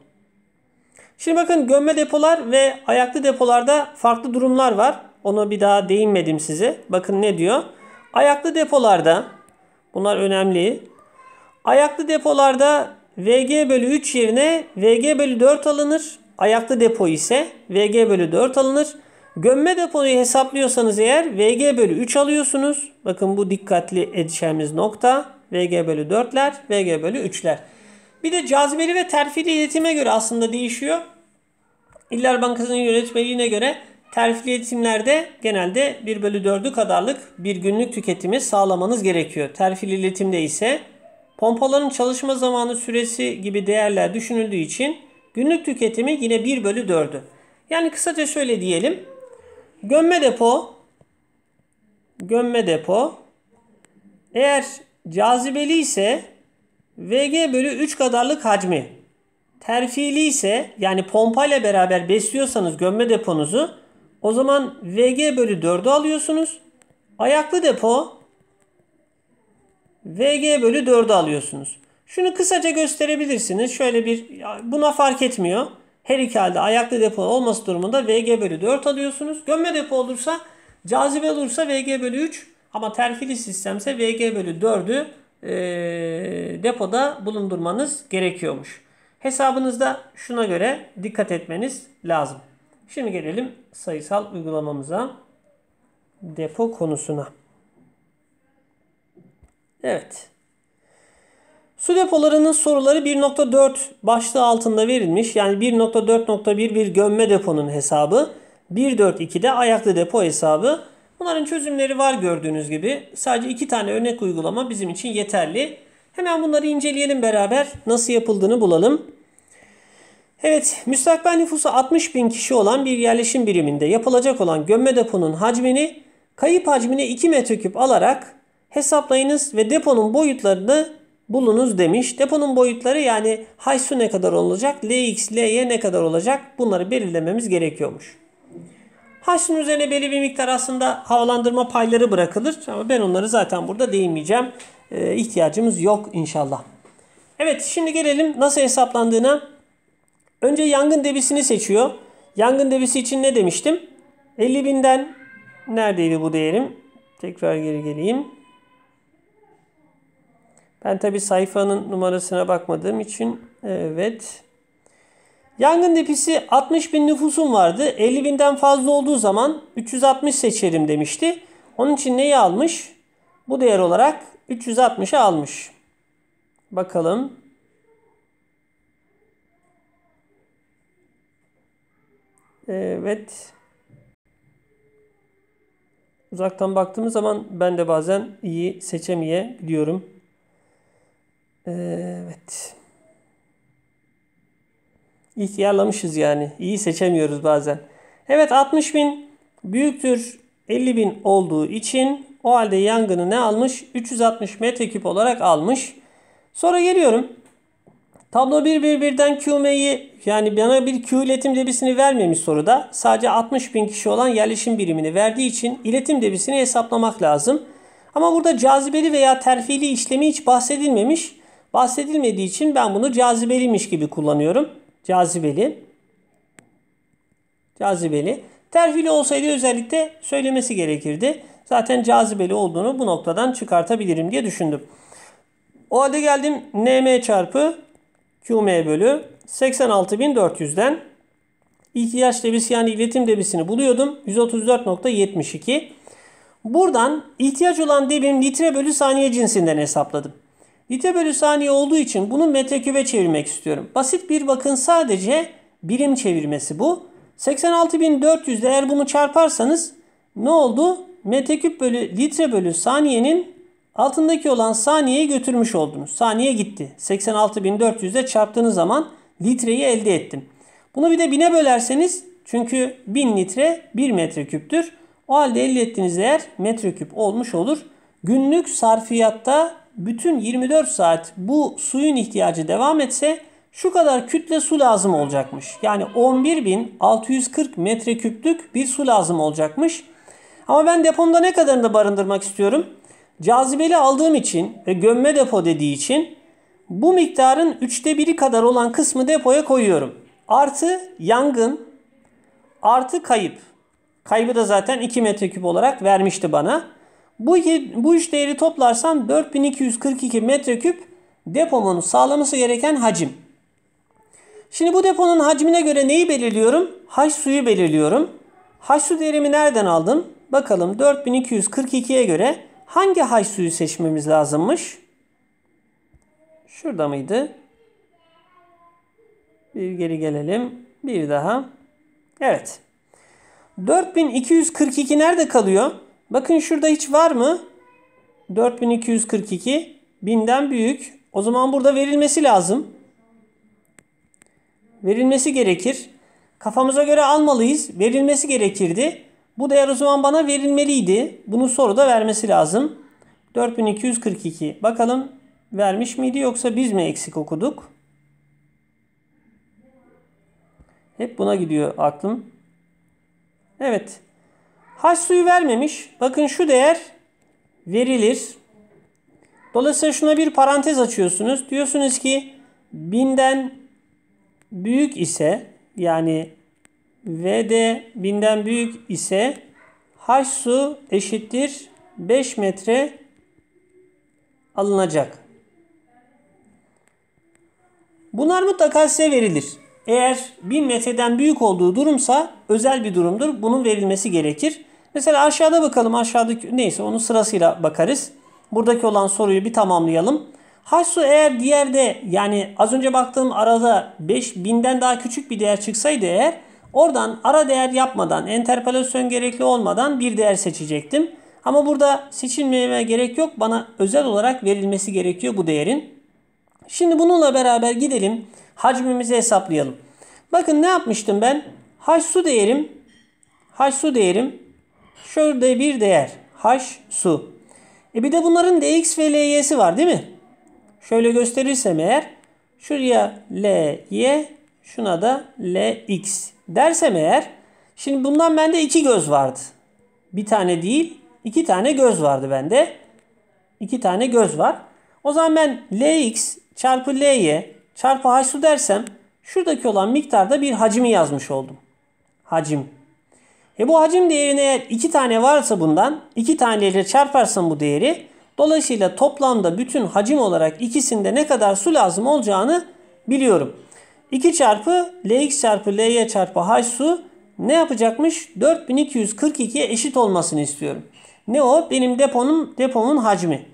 Şimdi bakın gömme depolar ve ayaklı depolarda farklı durumlar var. Ona bir daha değinmedim size. Bakın ne diyor? Ayaklı depolarda bunlar önemli. Ayaklı depolarda VG bölü 3 yerine VG bölü 4 alınır. Ayaklı depo ise VG bölü 4 alınır. Gömme depoyu hesaplıyorsanız eğer VG bölü 3 alıyorsunuz. Bakın bu dikkatli edeceğimiz nokta. VG bölü 4'ler, VG bölü 3'ler. Bir de cazibeli ve terfili iletime göre aslında değişiyor. İller Bankası'nın yönetmeliğine göre terfili iletimlerde genelde 1 bölü 4'ü kadarlık bir günlük tüketimi sağlamanız gerekiyor. Terfili iletimde ise pompaların çalışma zamanı süresi gibi değerler düşünüldüğü için günlük tüketimi yine 1 bölü 4'ü. Yani kısaca şöyle diyelim. Gömme depo gömme depo eğer Cazibeli ise VG bölü 3 kadarlık hacmi. Terfili ise yani pompayla beraber besliyorsanız gömme deponuzu o zaman VG bölü 4'ü alıyorsunuz. Ayaklı depo VG bölü 4'ü alıyorsunuz. Şunu kısaca gösterebilirsiniz. Şöyle bir buna fark etmiyor. Her iki halde ayaklı depo olması durumunda VG bölü 4 alıyorsunuz. Gömme depo olursa cazibe olursa VG bölü 3 ama terkili sistemse VG bölü 4'ü e, depoda bulundurmanız gerekiyormuş. Hesabınızda şuna göre dikkat etmeniz lazım. Şimdi gelelim sayısal uygulamamıza. Depo konusuna. Evet. Su depolarının soruları 1.4 başlığı altında verilmiş. Yani 1.4.1 bir gömme deponun hesabı. 1.4.2'de ayaklı depo hesabı. Bunların çözümleri var gördüğünüz gibi. Sadece iki tane örnek uygulama bizim için yeterli. Hemen bunları inceleyelim beraber. Nasıl yapıldığını bulalım. Evet, müstakbel nüfusu 60 bin kişi olan bir yerleşim biriminde yapılacak olan gömme deponun hacmini kayıp hacmine 2 metreküp alarak hesaplayınız ve deponun boyutlarını bulunuz demiş. Deponun boyutları yani hay su ne kadar olacak, LX, LY ne kadar olacak bunları belirlememiz gerekiyormuş. Haş'ın üzerine belli bir miktar aslında havalandırma payları bırakılır. Ama ben onları zaten burada değinmeyeceğim. E, ihtiyacımız yok inşallah. Evet şimdi gelelim nasıl hesaplandığına. Önce yangın debisini seçiyor. Yangın debisi için ne demiştim? 50 binden neredeydi bu değerim? Tekrar geri geleyim. Ben tabi sayfanın numarasına bakmadığım için evet Yangın depisi 60 bin nüfusun vardı. 50 binden fazla olduğu zaman 360 seçerim demişti. Onun için neyi almış? Bu değer olarak 360'ı almış. Bakalım. Evet. Uzaktan baktığımız zaman ben de bazen iyi seçemeye biliyorum. Evet ihtiyarlamışız yani. İyi seçemiyoruz bazen. Evet 60 bin büyüktür 50 bin olduğu için o halde yangını ne almış? 360 metreküp olarak almış. Sonra geliyorum. Tablo 1 1 birden QM'yi yani bana bir Q iletim debisini vermemiş soruda. Sadece 60 bin kişi olan yerleşim birimini verdiği için iletim debisini hesaplamak lazım. Ama burada cazibeli veya terfili işlemi hiç bahsedilmemiş. Bahsedilmediği için ben bunu cazibeliymiş gibi kullanıyorum cazibeli. Cazibeli. Terfili olsaydı özellikle söylemesi gerekirdi. Zaten cazibeli olduğunu bu noktadan çıkartabilirim diye düşündüm. O halde geldim nm çarpı qm bölü 86.400'den ihtiyaç debisi yani iletim debisini buluyordum. 134.72. Buradan ihtiyaç olan debim litre bölü saniye cinsinden hesapladım. Litre bölü saniye olduğu için bunu metrekübe çevirmek istiyorum. Basit bir bakın sadece birim çevirmesi bu. 86.400 eğer bunu çarparsanız ne oldu? Metreküp bölü litre bölü saniyenin altındaki olan saniyeyi götürmüş oldunuz. Saniye gitti. 86.400'e çarptığınız zaman litreyi elde ettim. Bunu bir de bine bölerseniz çünkü 1000 litre 1 metreküptür. O halde elde ettiğiniz değer metreküp olmuş olur. Günlük sarfiyatta bütün 24 saat bu suyun ihtiyacı devam etse şu kadar kütle su lazım olacakmış. Yani 11.640 metreküplük bir su lazım olacakmış. Ama ben depomda ne kadarını da barındırmak istiyorum? Cazibeli aldığım için ve gömme depo dediği için bu miktarın üçte biri kadar olan kısmı depoya koyuyorum. Artı yangın, artı kayıp. Kaybı da zaten 2 metreküp olarak vermişti bana. Bu, bu üç değeri toplarsam 4242 metreküp depomun sağlaması gereken hacim. Şimdi bu deponun hacmine göre neyi belirliyorum? Haş suyu belirliyorum. Haş su değerimi nereden aldım? Bakalım 4242'ye göre hangi haş suyu seçmemiz lazımmış? Şurada mıydı? Bir geri gelelim. Bir daha. Evet. 4242 nerede kalıyor? Bakın şurada hiç var mı? 4242 binden büyük. O zaman burada verilmesi lazım. Verilmesi gerekir. Kafamıza göre almalıyız. Verilmesi gerekirdi. Bu değer o zaman bana verilmeliydi. Bunu soruda vermesi lazım. 4242. Bakalım vermiş miydi yoksa biz mi eksik okuduk? Hep buna gidiyor aklım. Evet. Haş suyu vermemiş. Bakın şu değer verilir. Dolayısıyla şuna bir parantez açıyorsunuz. Diyorsunuz ki binden büyük ise yani VD binden büyük ise H su eşittir 5 metre alınacak. Bunlar mutlaka size verilir. Eğer 1000 metreden büyük olduğu durumsa özel bir durumdur. Bunun verilmesi gerekir. Mesela aşağıda bakalım. Aşağıdaki neyse onu sırasıyla bakarız. Buradaki olan soruyu bir tamamlayalım. Haşsu eğer diğerde yani az önce baktığım arada 5000'den daha küçük bir değer çıksaydı eğer oradan ara değer yapmadan enterpolasyon gerekli olmadan bir değer seçecektim. Ama burada seçilmeme gerek yok. Bana özel olarak verilmesi gerekiyor bu değerin. Şimdi bununla beraber gidelim hacmimizi hesaplayalım. Bakın ne yapmıştım ben? Haş değerim haş değerim Şurada bir değer. H su. E bir de bunların dx ve ly'si var değil mi? Şöyle gösterirsem eğer şuraya ly, şuna da lx dersem eğer şimdi bundan bende iki göz vardı. Bir tane değil, iki tane göz vardı bende. İki tane göz var. O zaman ben lx çarpı ly çarpı h su dersem şuradaki olan miktarda bir hacmi yazmış oldum. Hacim e bu hacim değerine eğer 2 tane varsa bundan 2 taneyle çarparsam bu değeri dolayısıyla toplamda bütün hacim olarak ikisinde ne kadar su lazım olacağını biliyorum. 2 çarpı Lx çarpı Ly çarpı H su ne yapacakmış? 4242'ye eşit olmasını istiyorum. Ne o? Benim deponun, depomun hacmi.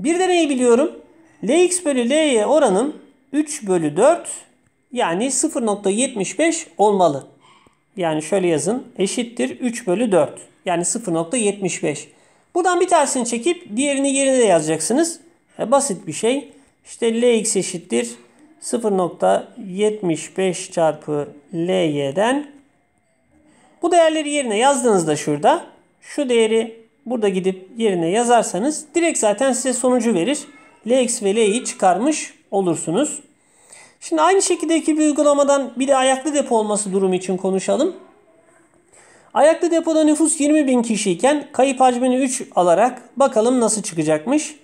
Bir de neyi biliyorum? Lx bölü Ly oranım 3 bölü 4 yani 0.75 olmalı. Yani şöyle yazın. Eşittir 3 bölü 4. Yani 0.75. Buradan bir tanesini çekip diğerini yerine de yazacaksınız. E, basit bir şey. İşte Lx eşittir 0.75 çarpı Ly'den. Bu değerleri yerine yazdığınızda şurada şu değeri burada gidip yerine yazarsanız direkt zaten size sonucu verir. Lx ve Ly'yi çıkarmış olursunuz. Şimdi aynı şekilde iki bir uygulamadan bir de ayaklı depo olması durumu için konuşalım. Ayaklı depoda nüfus 20 bin kişiyken kayıp hacmini 3 alarak bakalım nasıl çıkacakmış.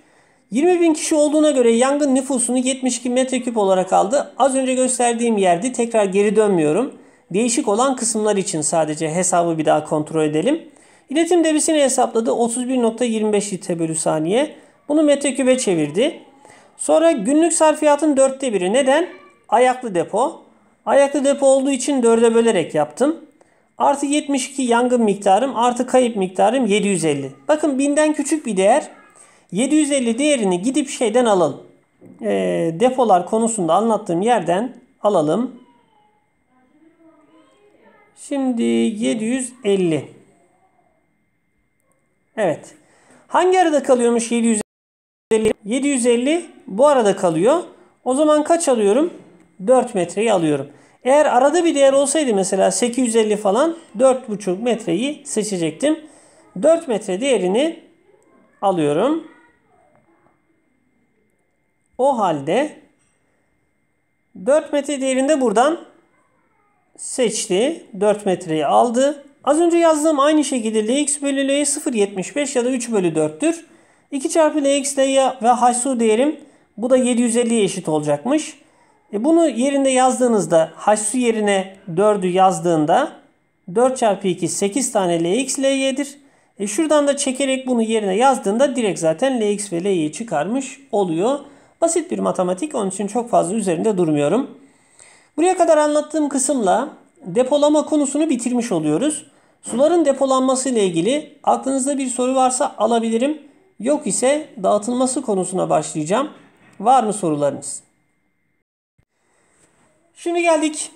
20 bin kişi olduğuna göre yangın nüfusunu 72 metreküp olarak aldı. Az önce gösterdiğim yerde tekrar geri dönmüyorum. Değişik olan kısımlar için sadece hesabı bir daha kontrol edelim. İletim debisini hesapladı 31.25 litre bölü saniye. Bunu metrekübe çevirdi. Sonra günlük sarfiyatın dörtte biri. Neden? ayaklı depo. Ayaklı depo olduğu için 4'e bölerek yaptım. Artı 72 yangın miktarım artı kayıp miktarım 750. Bakın binden küçük bir değer. 750 değerini gidip şeyden alalım. E, depolar konusunda anlattığım yerden alalım. Şimdi 750. Evet. Hangi arada kalıyormuş 750? 750 bu arada kalıyor. O zaman kaç alıyorum? 4 metreyi alıyorum. Eğer arada bir değer olsaydı mesela 850 falan 4,5 metreyi seçecektim. 4 metre değerini alıyorum. O halde 4 metre değerinde buradan seçti. 4 metreyi aldı. Az önce yazdığım aynı şekilde Lx bölü Ly 0.75 ya da 3 bölü 4'tür. 2 çarpı Lx ya ve Hsu değerim bu da 750'ye eşit olacakmış. E, bunu yerinde yazdığınızda h'su yerine 4'ü yazdığında 4 çarpı 2 8 tane lx ly'dir. E şuradan da çekerek bunu yerine yazdığında direkt zaten lx ve ly'yi çıkarmış oluyor. Basit bir matematik onun için çok fazla üzerinde durmuyorum. Buraya kadar anlattığım kısımla depolama konusunu bitirmiş oluyoruz. Suların depolanması ile ilgili aklınızda bir soru varsa alabilirim. Yok ise dağıtılması konusuna başlayacağım. Var mı sorularınız? Şimdi geldik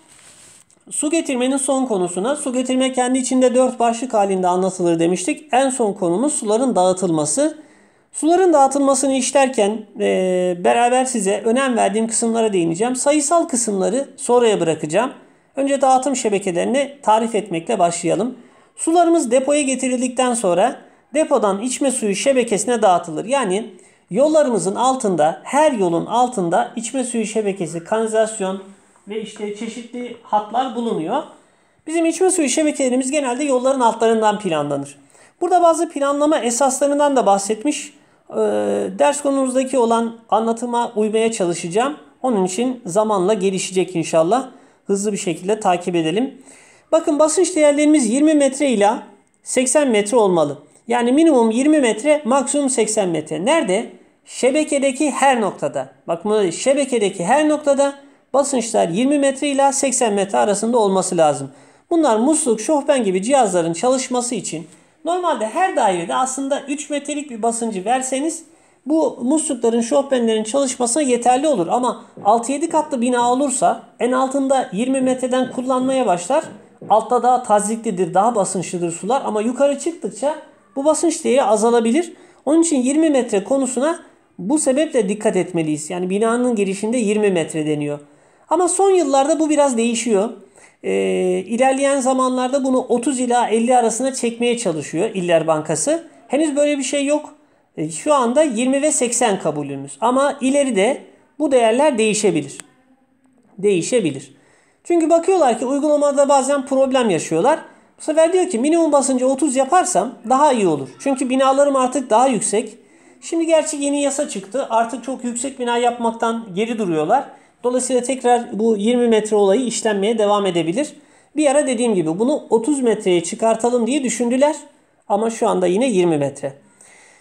su getirmenin son konusuna. Su getirme kendi içinde dört başlık halinde anlatılır demiştik. En son konumuz suların dağıtılması. Suların dağıtılmasını işlerken e, beraber size önem verdiğim kısımlara değineceğim. Sayısal kısımları sonraya bırakacağım. Önce dağıtım şebekelerini tarif etmekle başlayalım. Sularımız depoya getirildikten sonra depodan içme suyu şebekesine dağıtılır. Yani yollarımızın altında, her yolun altında içme suyu şebekesi, kanalizasyon, ve işte çeşitli hatlar bulunuyor. Bizim içme suyu şebekelerimiz genelde yolların altlarından planlanır. Burada bazı planlama esaslarından da bahsetmiş. Ee, ders konumuzdaki olan anlatıma uymaya çalışacağım. Onun için zamanla gelişecek inşallah. Hızlı bir şekilde takip edelim. Bakın basınç değerlerimiz 20 metre ile 80 metre olmalı. Yani minimum 20 metre, maksimum 80 metre. Nerede? Şebekedeki her noktada. Bakın şebekedeki her noktada basınçlar 20 metre ila 80 metre arasında olması lazım. Bunlar musluk, şofben gibi cihazların çalışması için normalde her dairede aslında 3 metrelik bir basıncı verseniz bu muslukların, şofbenlerin çalışmasına yeterli olur. Ama 6-7 katlı bina olursa en altında 20 metreden kullanmaya başlar. Altta daha taziklidir, daha basınçlıdır sular ama yukarı çıktıkça bu basınç değeri azalabilir. Onun için 20 metre konusuna bu sebeple dikkat etmeliyiz. Yani binanın girişinde 20 metre deniyor. Ama son yıllarda bu biraz değişiyor. E, ilerleyen zamanlarda bunu 30 ila 50 arasına çekmeye çalışıyor İller Bankası. Henüz böyle bir şey yok. E, şu anda 20 ve 80 kabulümüz. Ama ileride bu değerler değişebilir. Değişebilir. Çünkü bakıyorlar ki uygulamada bazen problem yaşıyorlar. Bu sefer diyor ki minimum basıncı 30 yaparsam daha iyi olur. Çünkü binalarım artık daha yüksek. Şimdi gerçi yeni yasa çıktı. Artık çok yüksek bina yapmaktan geri duruyorlar. Dolayısıyla tekrar bu 20 metre olayı işlenmeye devam edebilir. Bir ara dediğim gibi bunu 30 metreye çıkartalım diye düşündüler. Ama şu anda yine 20 metre.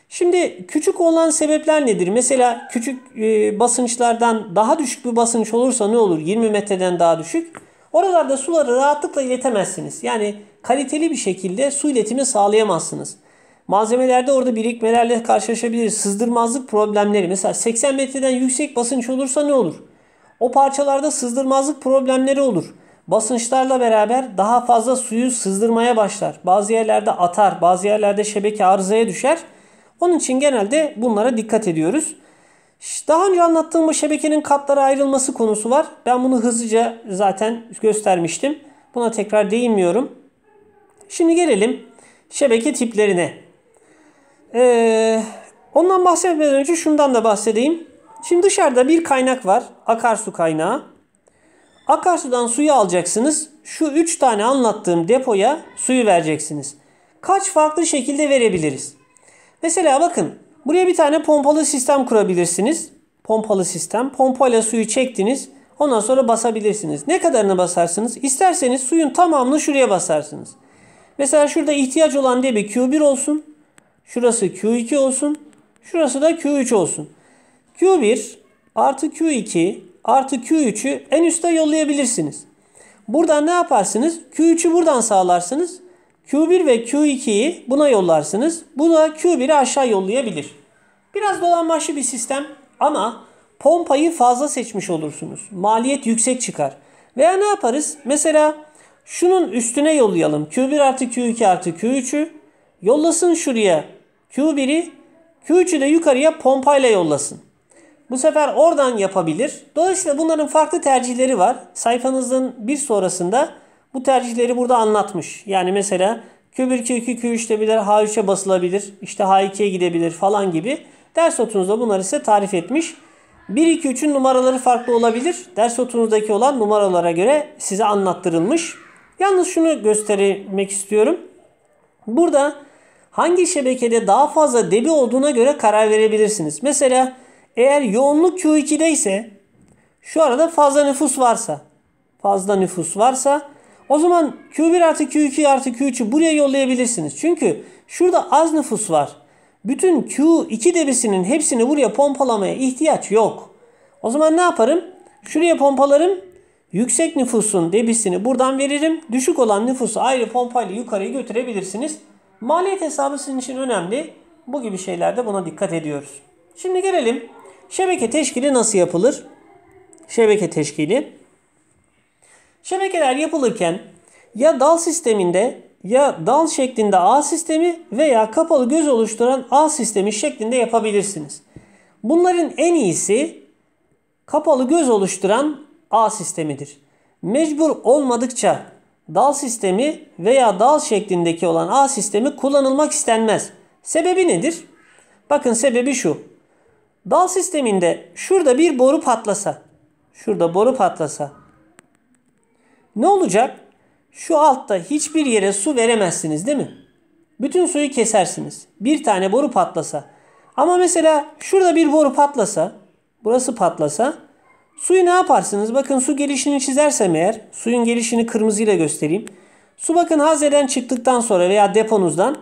Şimdi küçük olan sebepler nedir? Mesela küçük e, basınçlardan daha düşük bir basınç olursa ne olur? 20 metreden daha düşük. Oralarda suları rahatlıkla iletemezsiniz. Yani kaliteli bir şekilde su iletimi sağlayamazsınız. Malzemelerde orada birikmelerle karşılaşabilir, Sızdırmazlık problemleri. Mesela 80 metreden yüksek basınç olursa ne olur? O parçalarda sızdırmazlık problemleri olur. Basınçlarla beraber daha fazla suyu sızdırmaya başlar. Bazı yerlerde atar, bazı yerlerde şebeke arızaya düşer. Onun için genelde bunlara dikkat ediyoruz. Daha önce anlattığım bu şebekenin katlara ayrılması konusu var. Ben bunu hızlıca zaten göstermiştim. Buna tekrar değinmiyorum. Şimdi gelelim şebeke tiplerine. Ee, ondan bahsetmeden önce şundan da bahsedeyim. Şimdi dışarıda bir kaynak var. Akarsu kaynağı. Akarsudan suyu alacaksınız. Şu 3 tane anlattığım depoya suyu vereceksiniz. Kaç farklı şekilde verebiliriz? Mesela bakın buraya bir tane pompalı sistem kurabilirsiniz. Pompalı sistem. Pompayla suyu çektiniz. Ondan sonra basabilirsiniz. Ne kadarını basarsınız? İsterseniz suyun tamamını şuraya basarsınız. Mesela şurada ihtiyaç olan diye bir Q1 olsun. Şurası Q2 olsun. Şurası da Q3 olsun. Q1 artı Q2 artı Q3'ü en üste yollayabilirsiniz. Buradan ne yaparsınız? Q3'ü buradan sağlarsınız. Q1 ve Q2'yi buna yollarsınız. Bu da Q1'i aşağı yollayabilir. Biraz dolanmaçlı bir sistem ama pompayı fazla seçmiş olursunuz. Maliyet yüksek çıkar. Veya ne yaparız? Mesela şunun üstüne yollayalım. Q1 artı Q2 artı Q3'ü yollasın şuraya Q1'i. Q3'ü de yukarıya pompayla yollasın. Bu sefer oradan yapabilir. Dolayısıyla bunların farklı tercihleri var. Sayfanızın bir sonrasında bu tercihleri burada anlatmış. Yani mesela Q1, Q2, Q3 de bilir, H3'e basılabilir, işte H2'ye gidebilir falan gibi. Ders notunuzda bunları size tarif etmiş. 1, 2, 3'ün numaraları farklı olabilir. Ders notunuzdaki olan numaralara göre size anlattırılmış. Yalnız şunu göstermek istiyorum. Burada hangi şebekede daha fazla debi olduğuna göre karar verebilirsiniz. Mesela eğer yoğunluk Q2'de ise şu arada fazla nüfus varsa fazla nüfus varsa o zaman Q1 artı Q2 artı Q3'ü buraya yollayabilirsiniz. Çünkü şurada az nüfus var. Bütün Q2 debisinin hepsini buraya pompalamaya ihtiyaç yok. O zaman ne yaparım? Şuraya pompalarım. Yüksek nüfusun debisini buradan veririm. Düşük olan nüfusu ayrı pompayla yukarıya götürebilirsiniz. Maliyet hesabı sizin için önemli. Bu gibi şeylerde buna dikkat ediyoruz. Şimdi gelelim Şebeke teşkili nasıl yapılır? Şebeke teşkili. Şebekeler yapılırken ya dal sisteminde ya dal şeklinde ağ sistemi veya kapalı göz oluşturan ağ sistemi şeklinde yapabilirsiniz. Bunların en iyisi kapalı göz oluşturan ağ sistemidir. Mecbur olmadıkça dal sistemi veya dal şeklindeki olan ağ sistemi kullanılmak istenmez. Sebebi nedir? Bakın sebebi şu. Dal sisteminde şurada bir boru patlasa. Şurada boru patlasa. Ne olacak? Şu altta hiçbir yere su veremezsiniz değil mi? Bütün suyu kesersiniz. Bir tane boru patlasa. Ama mesela şurada bir boru patlasa. Burası patlasa. Suyu ne yaparsınız? Bakın su gelişini çizersem eğer. Suyun gelişini kırmızıyla göstereyim. Su bakın hazeden çıktıktan sonra veya deponuzdan.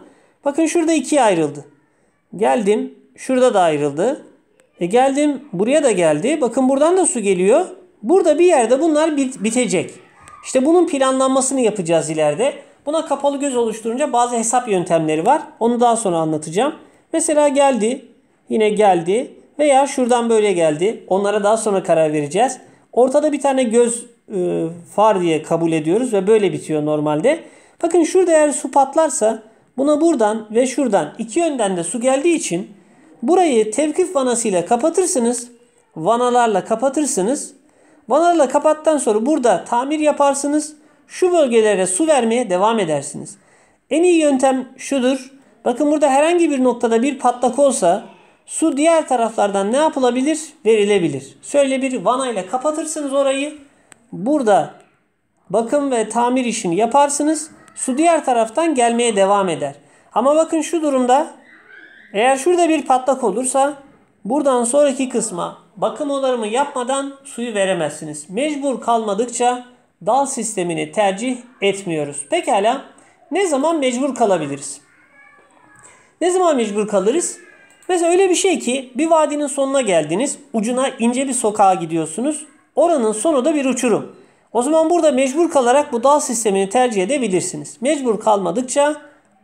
Bakın şurada ikiye ayrıldı. Geldim. Şurada da ayrıldı. E geldim buraya da geldi. Bakın buradan da su geliyor. Burada bir yerde bunlar bit bitecek. İşte bunun planlanmasını yapacağız ileride. Buna kapalı göz oluşturunca bazı hesap yöntemleri var. Onu daha sonra anlatacağım. Mesela geldi. Yine geldi. Veya şuradan böyle geldi. Onlara daha sonra karar vereceğiz. Ortada bir tane göz e, far diye kabul ediyoruz ve böyle bitiyor normalde. Bakın şurada eğer su patlarsa buna buradan ve şuradan iki yönden de su geldiği için Burayı tevkif vanasıyla kapatırsınız. Vanalarla kapatırsınız. Vanalarla kapattan sonra burada tamir yaparsınız. Şu bölgelere su vermeye devam edersiniz. En iyi yöntem şudur. Bakın burada herhangi bir noktada bir patlak olsa su diğer taraflardan ne yapılabilir? Verilebilir. Şöyle bir vanayla kapatırsınız orayı. Burada bakım ve tamir işini yaparsınız. Su diğer taraftan gelmeye devam eder. Ama bakın şu durumda eğer şurada bir patlak olursa buradan sonraki kısma bakım onarımı yapmadan suyu veremezsiniz. Mecbur kalmadıkça dal sistemini tercih etmiyoruz. Pekala ne zaman mecbur kalabiliriz? Ne zaman mecbur kalırız? Mesela öyle bir şey ki bir vadinin sonuna geldiniz. Ucuna ince bir sokağa gidiyorsunuz. Oranın sonu da bir uçurum. O zaman burada mecbur kalarak bu dal sistemini tercih edebilirsiniz. Mecbur kalmadıkça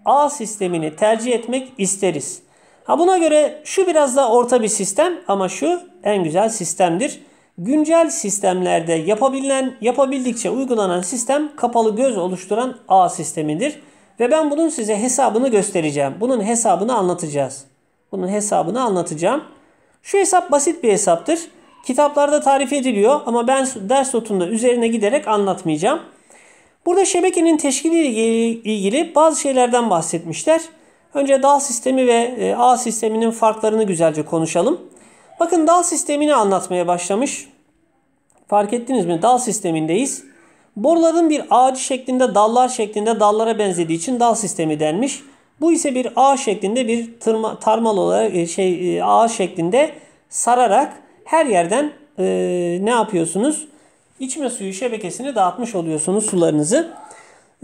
A sistemini tercih etmek isteriz. Ha buna göre şu biraz daha orta bir sistem ama şu en güzel sistemdir. Güncel sistemlerde yapabilen, yapabildikçe uygulanan sistem kapalı göz oluşturan ağ sistemidir. Ve ben bunun size hesabını göstereceğim. Bunun hesabını anlatacağız. Bunun hesabını anlatacağım. Şu hesap basit bir hesaptır. Kitaplarda tarif ediliyor ama ben ders notunda üzerine giderek anlatmayacağım. Burada şebekenin teşkiliyle ilgili bazı şeylerden bahsetmişler. Önce dal sistemi ve e, ağ sisteminin farklarını güzelce konuşalım. Bakın dal sistemini anlatmaya başlamış. Fark ettiniz mi? Dal sistemindeyiz. Boruların bir ağacı şeklinde dallar şeklinde dallara benzediği için dal sistemi denmiş. Bu ise bir ağ şeklinde bir tırma, tarmal olarak e, şey e, ağ şeklinde sararak her yerden e, ne yapıyorsunuz? İçme suyu şebekesini dağıtmış oluyorsunuz sularınızı.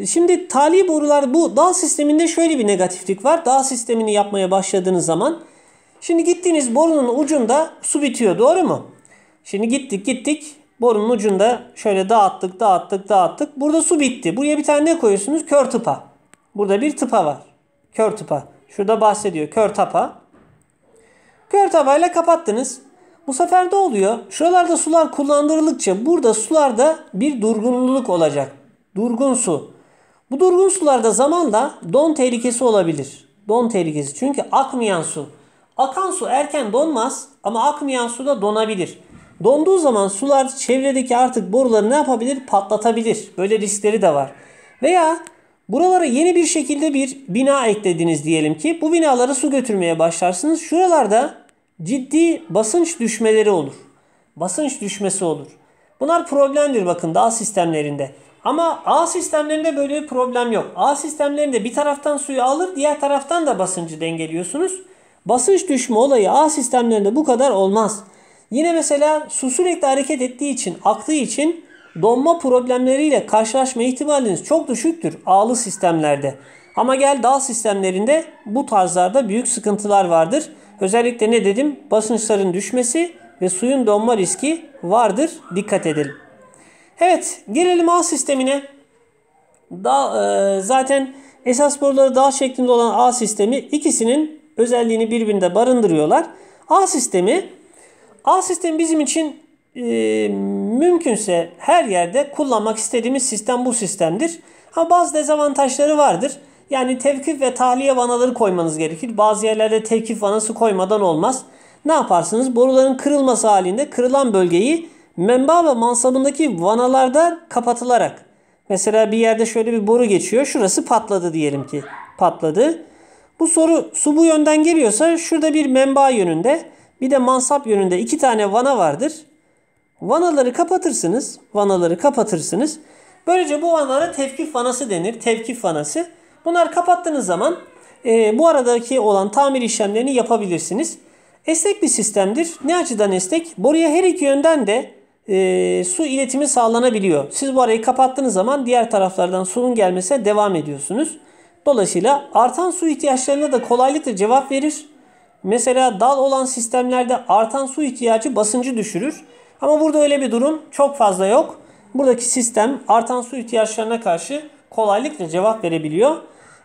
Şimdi tali borular bu dağ sisteminde şöyle bir negatiflik var. Dağ sistemini yapmaya başladığınız zaman şimdi gittiğiniz borunun ucunda su bitiyor doğru mu? Şimdi gittik gittik borunun ucunda şöyle dağıttık dağıttık dağıttık. Burada su bitti. Buraya bir tane ne koyuyorsunuz? Kör tıpa. Burada bir tıpa var. Kör tıpa. Şurada bahsediyor. Kör tapa. Kör tapayla kapattınız. Bu sefer de oluyor? Şuralarda sular kullandırıldıkça burada sularda bir durgunluluk olacak. Durgun su. Bu durgun sularda zamanla don tehlikesi olabilir. Don tehlikesi çünkü akmayan su. Akan su erken donmaz ama akmayan su da donabilir. Donduğu zaman sular çevredeki artık boruları ne yapabilir? Patlatabilir. Böyle riskleri de var. Veya buralara yeni bir şekilde bir bina eklediniz diyelim ki bu binalara su götürmeye başlarsınız. Şuralarda ciddi basınç düşmeleri olur. Basınç düşmesi olur. Bunlar problemdir bakın dağ sistemlerinde. Ama A sistemlerinde böyle bir problem yok. A sistemlerinde bir taraftan suyu alır diğer taraftan da basıncı dengeliyorsunuz. Basınç düşme olayı A sistemlerinde bu kadar olmaz. Yine mesela su sürekli hareket ettiği için, aktığı için donma problemleriyle karşılaşma ihtimaliniz çok düşüktür ağlı sistemlerde. Ama gel dağ sistemlerinde bu tarzlarda büyük sıkıntılar vardır. Özellikle ne dedim? Basınçların düşmesi ve suyun donma riski vardır. Dikkat edelim. Evet gelelim ağ sistemine. Dağ, e, zaten esas boruları dağ şeklinde olan ağ sistemi ikisinin özelliğini birbirinde barındırıyorlar. Ağ sistemi ağ sistemi bizim için e, mümkünse her yerde kullanmak istediğimiz sistem bu sistemdir. Ha bazı dezavantajları vardır. Yani tevkif ve tahliye vanaları koymanız gerekir. Bazı yerlerde tevkif vanası koymadan olmaz. Ne yaparsınız? Boruların kırılması halinde kırılan bölgeyi Menba ve mansabındaki vanalarda kapatılarak. Mesela bir yerde şöyle bir boru geçiyor. Şurası patladı diyelim ki. Patladı. Bu soru su bu yönden geliyorsa şurada bir menba yönünde bir de mansap yönünde iki tane vana vardır. Vanaları kapatırsınız. Vanaları kapatırsınız. Böylece bu vanalara tevkif vanası denir. Tevkif vanası. Bunlar kapattığınız zaman e, bu aradaki olan tamir işlemlerini yapabilirsiniz. Esnek bir sistemdir. Ne açıdan esnek? Boruya her iki yönden de e, su iletimi sağlanabiliyor. Siz bu arayı kapattığınız zaman diğer taraflardan suyun gelmesine devam ediyorsunuz. Dolayısıyla artan su ihtiyaçlarına da kolaylıkla cevap verir. Mesela dal olan sistemlerde artan su ihtiyacı basıncı düşürür. Ama burada öyle bir durum çok fazla yok. Buradaki sistem artan su ihtiyaçlarına karşı kolaylıkla cevap verebiliyor.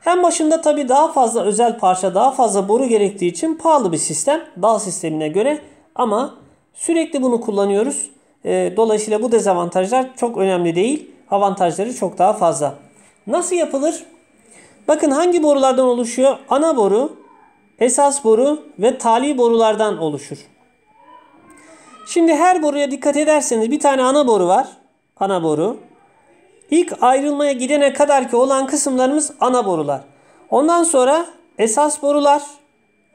Hem başında tabi daha fazla özel parça, daha fazla boru gerektiği için pahalı bir sistem dal sistemine göre. Ama sürekli bunu kullanıyoruz. Ee, dolayısıyla bu dezavantajlar çok önemli değil. Avantajları çok daha fazla. Nasıl yapılır? Bakın hangi borulardan oluşuyor? Ana boru, esas boru ve tali borulardan oluşur. Şimdi her boruya dikkat ederseniz bir tane ana boru var. Ana boru. İlk ayrılmaya gidene kadar ki olan kısımlarımız ana borular. Ondan sonra esas borular.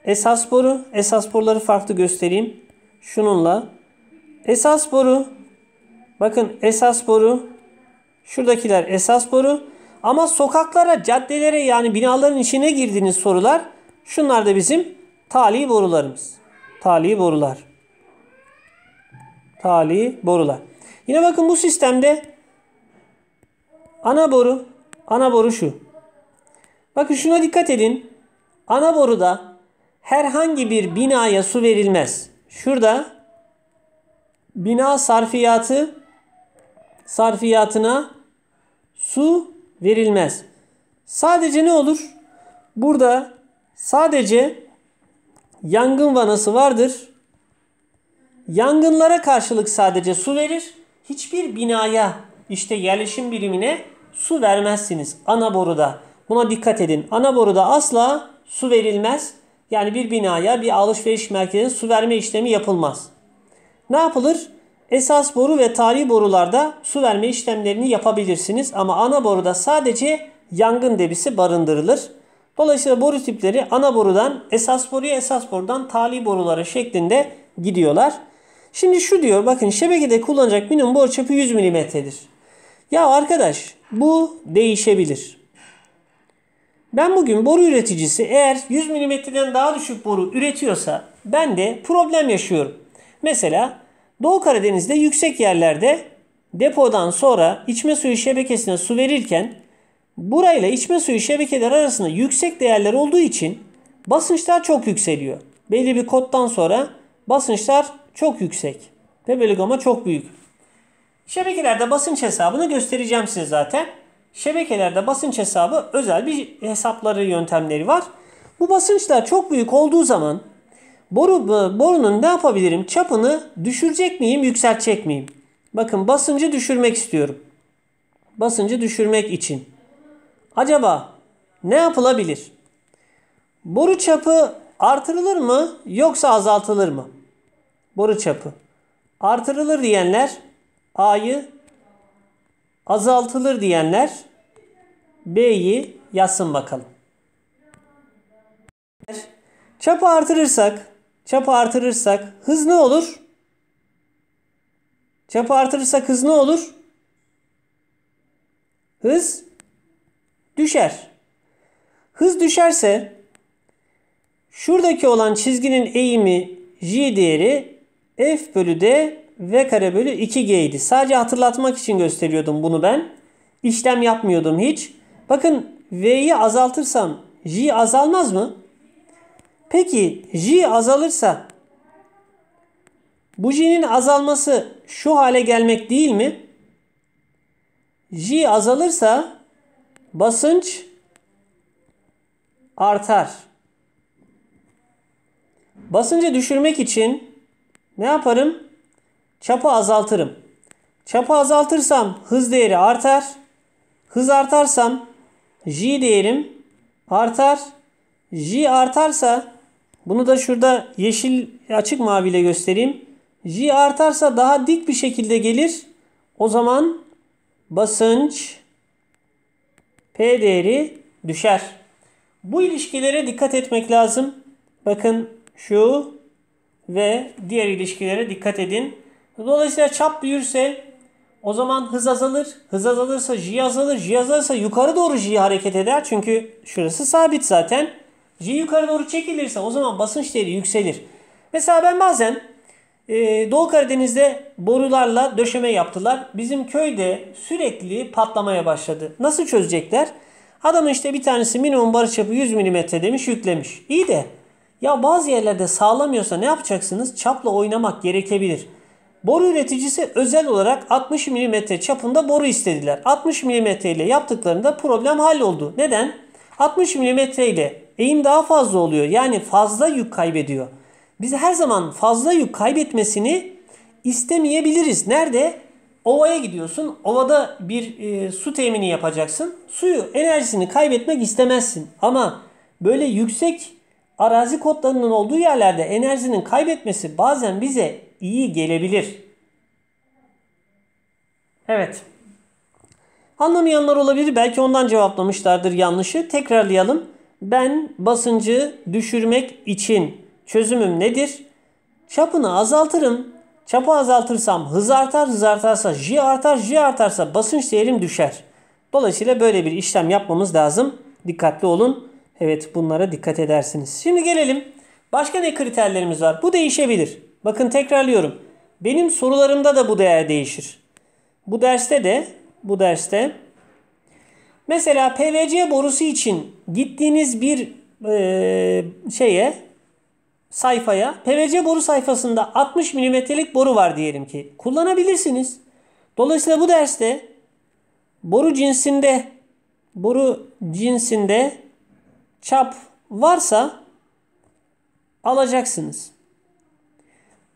Esas boru. Esas boruları farklı göstereyim. Şununla. Esas boru. Bakın esas boru. Şuradakiler esas boru. Ama sokaklara, caddelere yani binaların içine girdiğiniz sorular şunlar da bizim tali borularımız. Tali borular. Tali borular. Yine bakın bu sistemde ana boru, ana boru şu. Bakın şuna dikkat edin. Ana boruda herhangi bir binaya su verilmez. Şurada bina sarfiyatı sarfiyatına su verilmez. Sadece ne olur? Burada sadece yangın vanası vardır. Yangınlara karşılık sadece su verir. Hiçbir binaya işte yerleşim birimine su vermezsiniz ana boruda. Buna dikkat edin. Ana boruda asla su verilmez. Yani bir binaya bir alışveriş merkezine su verme işlemi yapılmaz. Ne yapılır? Esas boru ve tari borularda su verme işlemlerini yapabilirsiniz ama ana boruda sadece yangın debisi barındırılır. Dolayısıyla boru tipleri ana borudan esas boruya esas borudan tali borulara şeklinde gidiyorlar. Şimdi şu diyor bakın şebekede kullanacak minimum boru çapı 100 milimetredir. Ya arkadaş bu değişebilir. Ben bugün boru üreticisi eğer 100 milimetreden daha düşük boru üretiyorsa ben de problem yaşıyorum. Mesela Doğu Karadeniz'de yüksek yerlerde depodan sonra içme suyu şebekesine su verirken burayla içme suyu şebekeleri arasında yüksek değerler olduğu için basınçlar çok yükseliyor. Belli bir koddan sonra basınçlar çok yüksek ve bölü çok büyük. Şebekelerde basınç hesabını göstereceğim size zaten. Şebekelerde basınç hesabı özel bir hesapları yöntemleri var. Bu basınçlar çok büyük olduğu zaman boru, borunun ne yapabilirim? Çapını düşürecek miyim, yükseltecek miyim? Bakın basıncı düşürmek istiyorum. Basıncı düşürmek için. Acaba ne yapılabilir? Boru çapı artırılır mı yoksa azaltılır mı? Boru çapı. Artırılır diyenler A'yı, azaltılır diyenler B'yi yazsın bakalım. Çapı artırırsak Çapı artırırsak hız ne olur? Çapı artırırsak hız ne olur? Hız düşer. Hız düşerse şuradaki olan çizginin eğimi j değeri f bölü d v kare bölü 2g idi. Sadece hatırlatmak için gösteriyordum bunu ben. İşlem yapmıyordum hiç. Bakın v'yi azaltırsam j azalmaz mı? Peki J azalırsa bu J'nin azalması şu hale gelmek değil mi? J azalırsa basınç artar. Basıncı düşürmek için ne yaparım? Çapı azaltırım. Çapı azaltırsam hız değeri artar. Hız artarsam J değerim artar. J artarsa bunu da şurada yeşil açık maviyle göstereyim. J artarsa daha dik bir şekilde gelir. O zaman basınç P değeri düşer. Bu ilişkilere dikkat etmek lazım. Bakın şu ve diğer ilişkilere dikkat edin. Dolayısıyla çap büyürse o zaman hız azalır. Hız azalırsa J azalır. J azalırsa yukarı doğru J hareket eder. Çünkü şurası sabit zaten. J yukarı doğru çekilirse o zaman basınç değeri yükselir. Mesela ben bazen e, Doğu Karadeniz'de borularla döşeme yaptılar. Bizim köyde sürekli patlamaya başladı. Nasıl çözecekler? Adamın işte bir tanesi minimum barış çapı 100 mm demiş yüklemiş. İyi de ya bazı yerlerde sağlamıyorsa ne yapacaksınız? Çapla oynamak gerekebilir. Boru üreticisi özel olarak 60 mm çapında boru istediler. 60 mm ile yaptıklarında problem halloldu. Neden? 60 mm ile eğim daha fazla oluyor. Yani fazla yük kaybediyor. Biz her zaman fazla yük kaybetmesini istemeyebiliriz. Nerede? Ovaya gidiyorsun. Ovada bir e, su temini yapacaksın. Suyu, enerjisini kaybetmek istemezsin. Ama böyle yüksek arazi kodlarının olduğu yerlerde enerjinin kaybetmesi bazen bize iyi gelebilir. Evet. Anlamayanlar olabilir. Belki ondan cevaplamışlardır yanlışı. Tekrarlayalım ben basıncı düşürmek için çözümüm nedir? Çapını azaltırım. Çapı azaltırsam hız artar, hız artarsa J artar, J artarsa basınç değerim düşer. Dolayısıyla böyle bir işlem yapmamız lazım. Dikkatli olun. Evet bunlara dikkat edersiniz. Şimdi gelelim. Başka ne kriterlerimiz var? Bu değişebilir. Bakın tekrarlıyorum. Benim sorularımda da bu değer değişir. Bu derste de bu derste Mesela PVC borusu için gittiğiniz bir e, şeye sayfaya PVC boru sayfasında 60 milimetrelik boru var diyelim ki. Kullanabilirsiniz. Dolayısıyla bu derste boru cinsinde boru cinsinde çap varsa alacaksınız.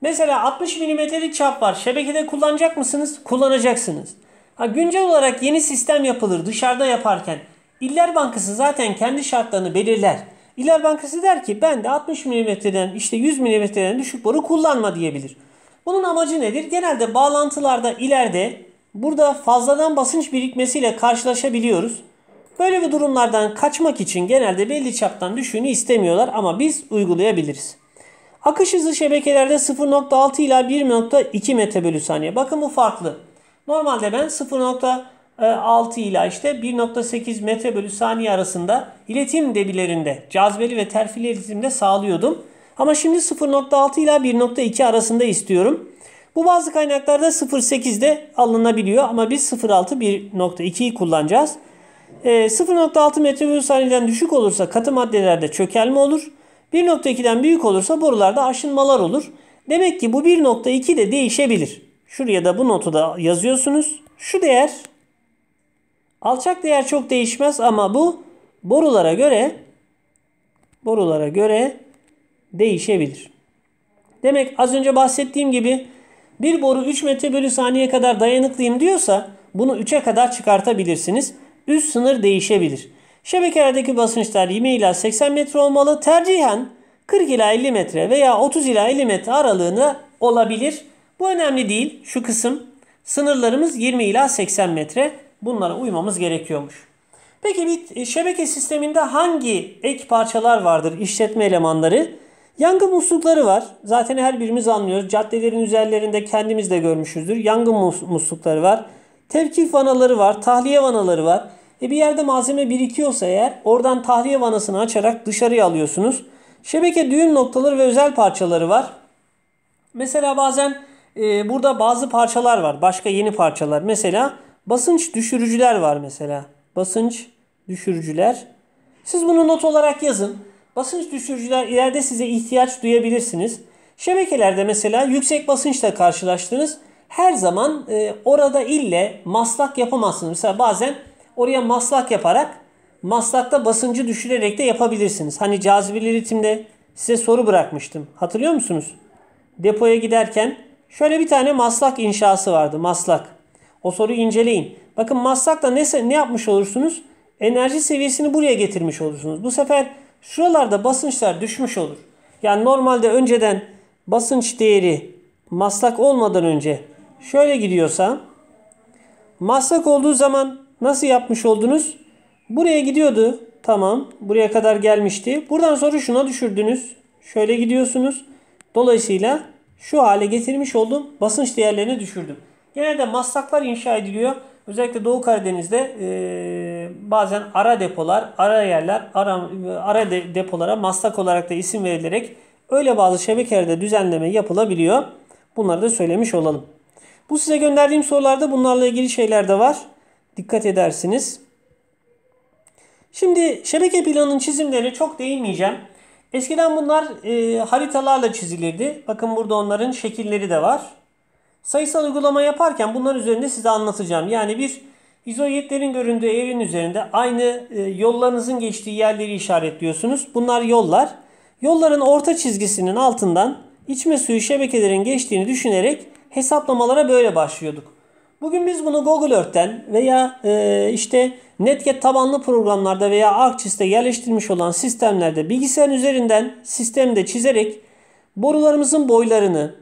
Mesela 60 milimetrelik çap var. Şebekede kullanacak mısınız? Kullanacaksınız. Ha, güncel olarak yeni sistem yapılır dışarıda yaparken. İller Bankası zaten kendi şartlarını belirler. İller Bankası der ki ben de 60 mm'den işte 100 mm'den düşük boru kullanma diyebilir. Bunun amacı nedir? Genelde bağlantılarda ileride burada fazladan basınç birikmesiyle karşılaşabiliyoruz. Böyle bir durumlardan kaçmak için genelde belli çaptan düşüğünü istemiyorlar ama biz uygulayabiliriz. Akış hızı şebekelerde 0.6 ila 1.2 metre bölü saniye. Bakın bu farklı. Normalde ben 0.6 ile işte 1.8 metre bölü saniye arasında iletim debilerinde cazibeli ve terfili iletimde sağlıyordum. Ama şimdi 0.6 ile 1.2 arasında istiyorum. Bu bazı kaynaklarda 0.8'de alınabiliyor ama biz 0.6 1.2'yi kullanacağız. E, 0.6 metrebül saniyeden düşük olursa katı maddelerde çökelme olur. 1.2'den büyük olursa borularda aşınmalar olur. Demek ki bu 1.2 de değişebilir. Şuraya da bu notu da yazıyorsunuz. Şu değer alçak değer çok değişmez ama bu borulara göre borulara göre değişebilir. Demek az önce bahsettiğim gibi bir boru 3 metre bölü saniye kadar dayanıklıyım diyorsa bunu 3'e kadar çıkartabilirsiniz. Üst sınır değişebilir. Şebekelerdeki basınçlar 20 ila 80 metre olmalı. Tercihen 40 ila 50 metre veya 30 ila 50 metre aralığında olabilir. Bu önemli değil. Şu kısım sınırlarımız 20 ila 80 metre. Bunlara uymamız gerekiyormuş. Peki bir e, şebeke sisteminde hangi ek parçalar vardır işletme elemanları? Yangın muslukları var. Zaten her birimiz anlıyoruz. Caddelerin üzerlerinde kendimiz de görmüşüzdür. Yangın muslukları var. Tevkif vanaları var. Tahliye vanaları var. E bir yerde malzeme birikiyorsa eğer oradan tahliye vanasını açarak dışarıya alıyorsunuz. Şebeke düğüm noktaları ve özel parçaları var. Mesela bazen ee, burada bazı parçalar var. Başka yeni parçalar. Mesela basınç düşürücüler var mesela. Basınç düşürücüler. Siz bunu not olarak yazın. Basınç düşürücüler ileride size ihtiyaç duyabilirsiniz. Şebekelerde mesela yüksek basınçla karşılaştınız. Her zaman e, orada ille maslak yapamazsınız. Mesela bazen oraya maslak yaparak maslakta basıncı düşürerek de yapabilirsiniz. Hani cazibeli ritimde size soru bırakmıştım. Hatırlıyor musunuz? Depoya giderken Şöyle bir tane maslak inşası vardı. Maslak. O soruyu inceleyin. Bakın maslakla ne, ne yapmış olursunuz? Enerji seviyesini buraya getirmiş olursunuz. Bu sefer şuralarda basınçlar düşmüş olur. Yani normalde önceden basınç değeri maslak olmadan önce şöyle gidiyorsa maslak olduğu zaman nasıl yapmış oldunuz? Buraya gidiyordu. Tamam. Buraya kadar gelmişti. Buradan sonra şuna düşürdünüz. Şöyle gidiyorsunuz. Dolayısıyla şu hale getirmiş olduğum basınç değerlerini düşürdüm. Genelde maslaklar inşa ediliyor. Özellikle Doğu Karadeniz'de e, bazen ara depolar, ara yerler, ara, ara de, depolara maslak olarak da isim verilerek öyle bazı şebekelerde düzenleme yapılabiliyor. Bunları da söylemiş olalım. Bu size gönderdiğim sorularda bunlarla ilgili şeyler de var. Dikkat edersiniz. Şimdi şebeke planının çizimlerine çok değinmeyeceğim. Eskiden bunlar e, haritalarla çizilirdi. Bakın burada onların şekilleri de var. Sayısal uygulama yaparken bunlar üzerinde size anlatacağım. Yani bir izoyetlerin göründüğü evin üzerinde aynı e, yollarınızın geçtiği yerleri işaretliyorsunuz. Bunlar yollar. Yolların orta çizgisinin altından içme suyu şebekelerin geçtiğini düşünerek hesaplamalara böyle başlıyorduk. Bugün biz bunu Google Earth'ten veya e, işte NetGet tabanlı programlarda veya ArcGIS'te yerleştirilmiş olan sistemlerde bilgisayarın üzerinden sistemde çizerek borularımızın boylarını,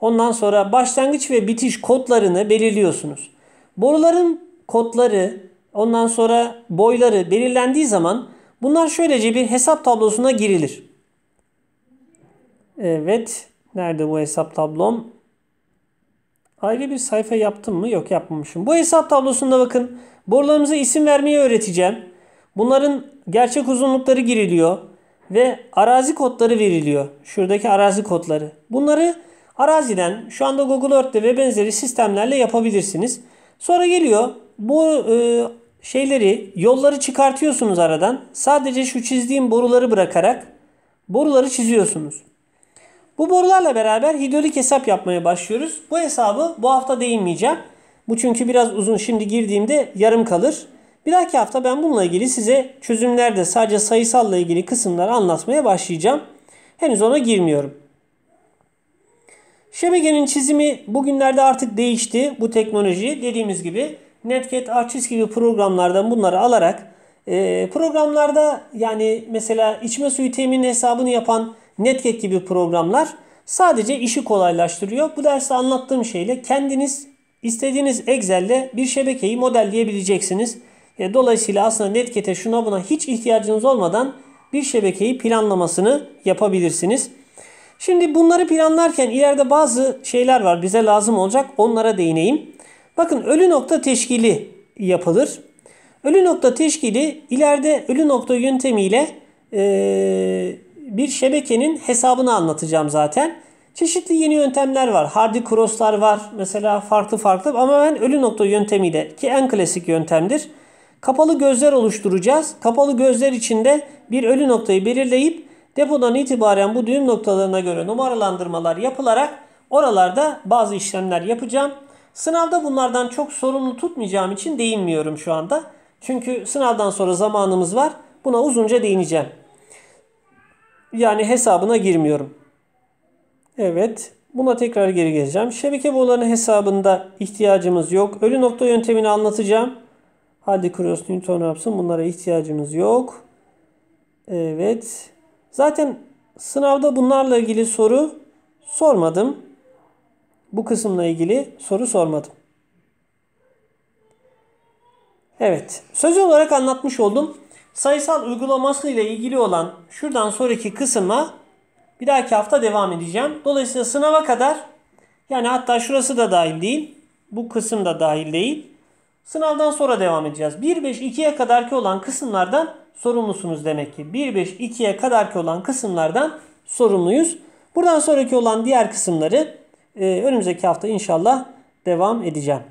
ondan sonra başlangıç ve bitiş kodlarını belirliyorsunuz. Boruların kodları, ondan sonra boyları belirlendiği zaman bunlar şöylece bir hesap tablosuna girilir. Evet, nerede bu hesap tablom? Ayrı bir sayfa yaptım mı? Yok yapmamışım. Bu hesap tablosunda bakın borularımıza isim vermeyi öğreteceğim. Bunların gerçek uzunlukları giriliyor ve arazi kodları veriliyor. Şuradaki arazi kodları. Bunları araziden şu anda Google Earth'te ve benzeri sistemlerle yapabilirsiniz. Sonra geliyor bu e, şeyleri yolları çıkartıyorsunuz aradan. Sadece şu çizdiğim boruları bırakarak boruları çiziyorsunuz. Bu borularla beraber hidrolik hesap yapmaya başlıyoruz. Bu hesabı bu hafta değinmeyeceğim. Bu çünkü biraz uzun şimdi girdiğimde yarım kalır. Bir dahaki hafta ben bununla ilgili size çözümlerde sadece sayısalla ilgili kısımları anlatmaya başlayacağım. Henüz ona girmiyorum. Şebekenin çizimi bugünlerde artık değişti. Bu teknoloji dediğimiz gibi Netcat, Archis gibi programlardan bunları alarak programlarda yani mesela içme suyu temin hesabını yapan Netcat gibi programlar sadece işi kolaylaştırıyor. Bu derste anlattığım şeyle kendiniz istediğiniz Excel'le bir şebekeyi modelleyebileceksiniz. E, dolayısıyla aslında Netcat'e şuna buna hiç ihtiyacınız olmadan bir şebekeyi planlamasını yapabilirsiniz. Şimdi bunları planlarken ileride bazı şeyler var bize lazım olacak onlara değineyim. Bakın ölü nokta teşkili yapılır. Ölü nokta teşkili ileride ölü nokta yöntemiyle e, bir şebekenin hesabını anlatacağım zaten. Çeşitli yeni yöntemler var. Hardy cross'lar var. Mesela farklı farklı ama ben ölü nokta yöntemiyle ki en klasik yöntemdir. Kapalı gözler oluşturacağız. Kapalı gözler içinde bir ölü noktayı belirleyip depodan itibaren bu düğüm noktalarına göre numaralandırmalar yapılarak oralarda bazı işlemler yapacağım. Sınavda bunlardan çok sorumlu tutmayacağım için değinmiyorum şu anda. Çünkü sınavdan sonra zamanımız var. Buna uzunca değineceğim. Yani hesabına girmiyorum. Evet. Buna tekrar geri geleceğim. Şebeke boğularının hesabında ihtiyacımız yok. Ölü nokta yöntemini anlatacağım. Hadi Cross Newton yapsın. Bunlara ihtiyacımız yok. Evet. Zaten sınavda bunlarla ilgili soru sormadım. Bu kısımla ilgili soru sormadım. Evet. Söz olarak anlatmış oldum. Sayısal uygulaması ile ilgili olan şuradan sonraki kısma bir dahaki hafta devam edeceğim. Dolayısıyla sınava kadar yani hatta şurası da dahil değil. Bu kısım da dahil değil. Sınavdan sonra devam edeceğiz. 1-5-2'ye kadarki olan kısımlardan sorumlusunuz demek ki. 1-5-2'ye kadarki olan kısımlardan sorumluyuz. Buradan sonraki olan diğer kısımları e, önümüzdeki hafta inşallah devam edeceğim.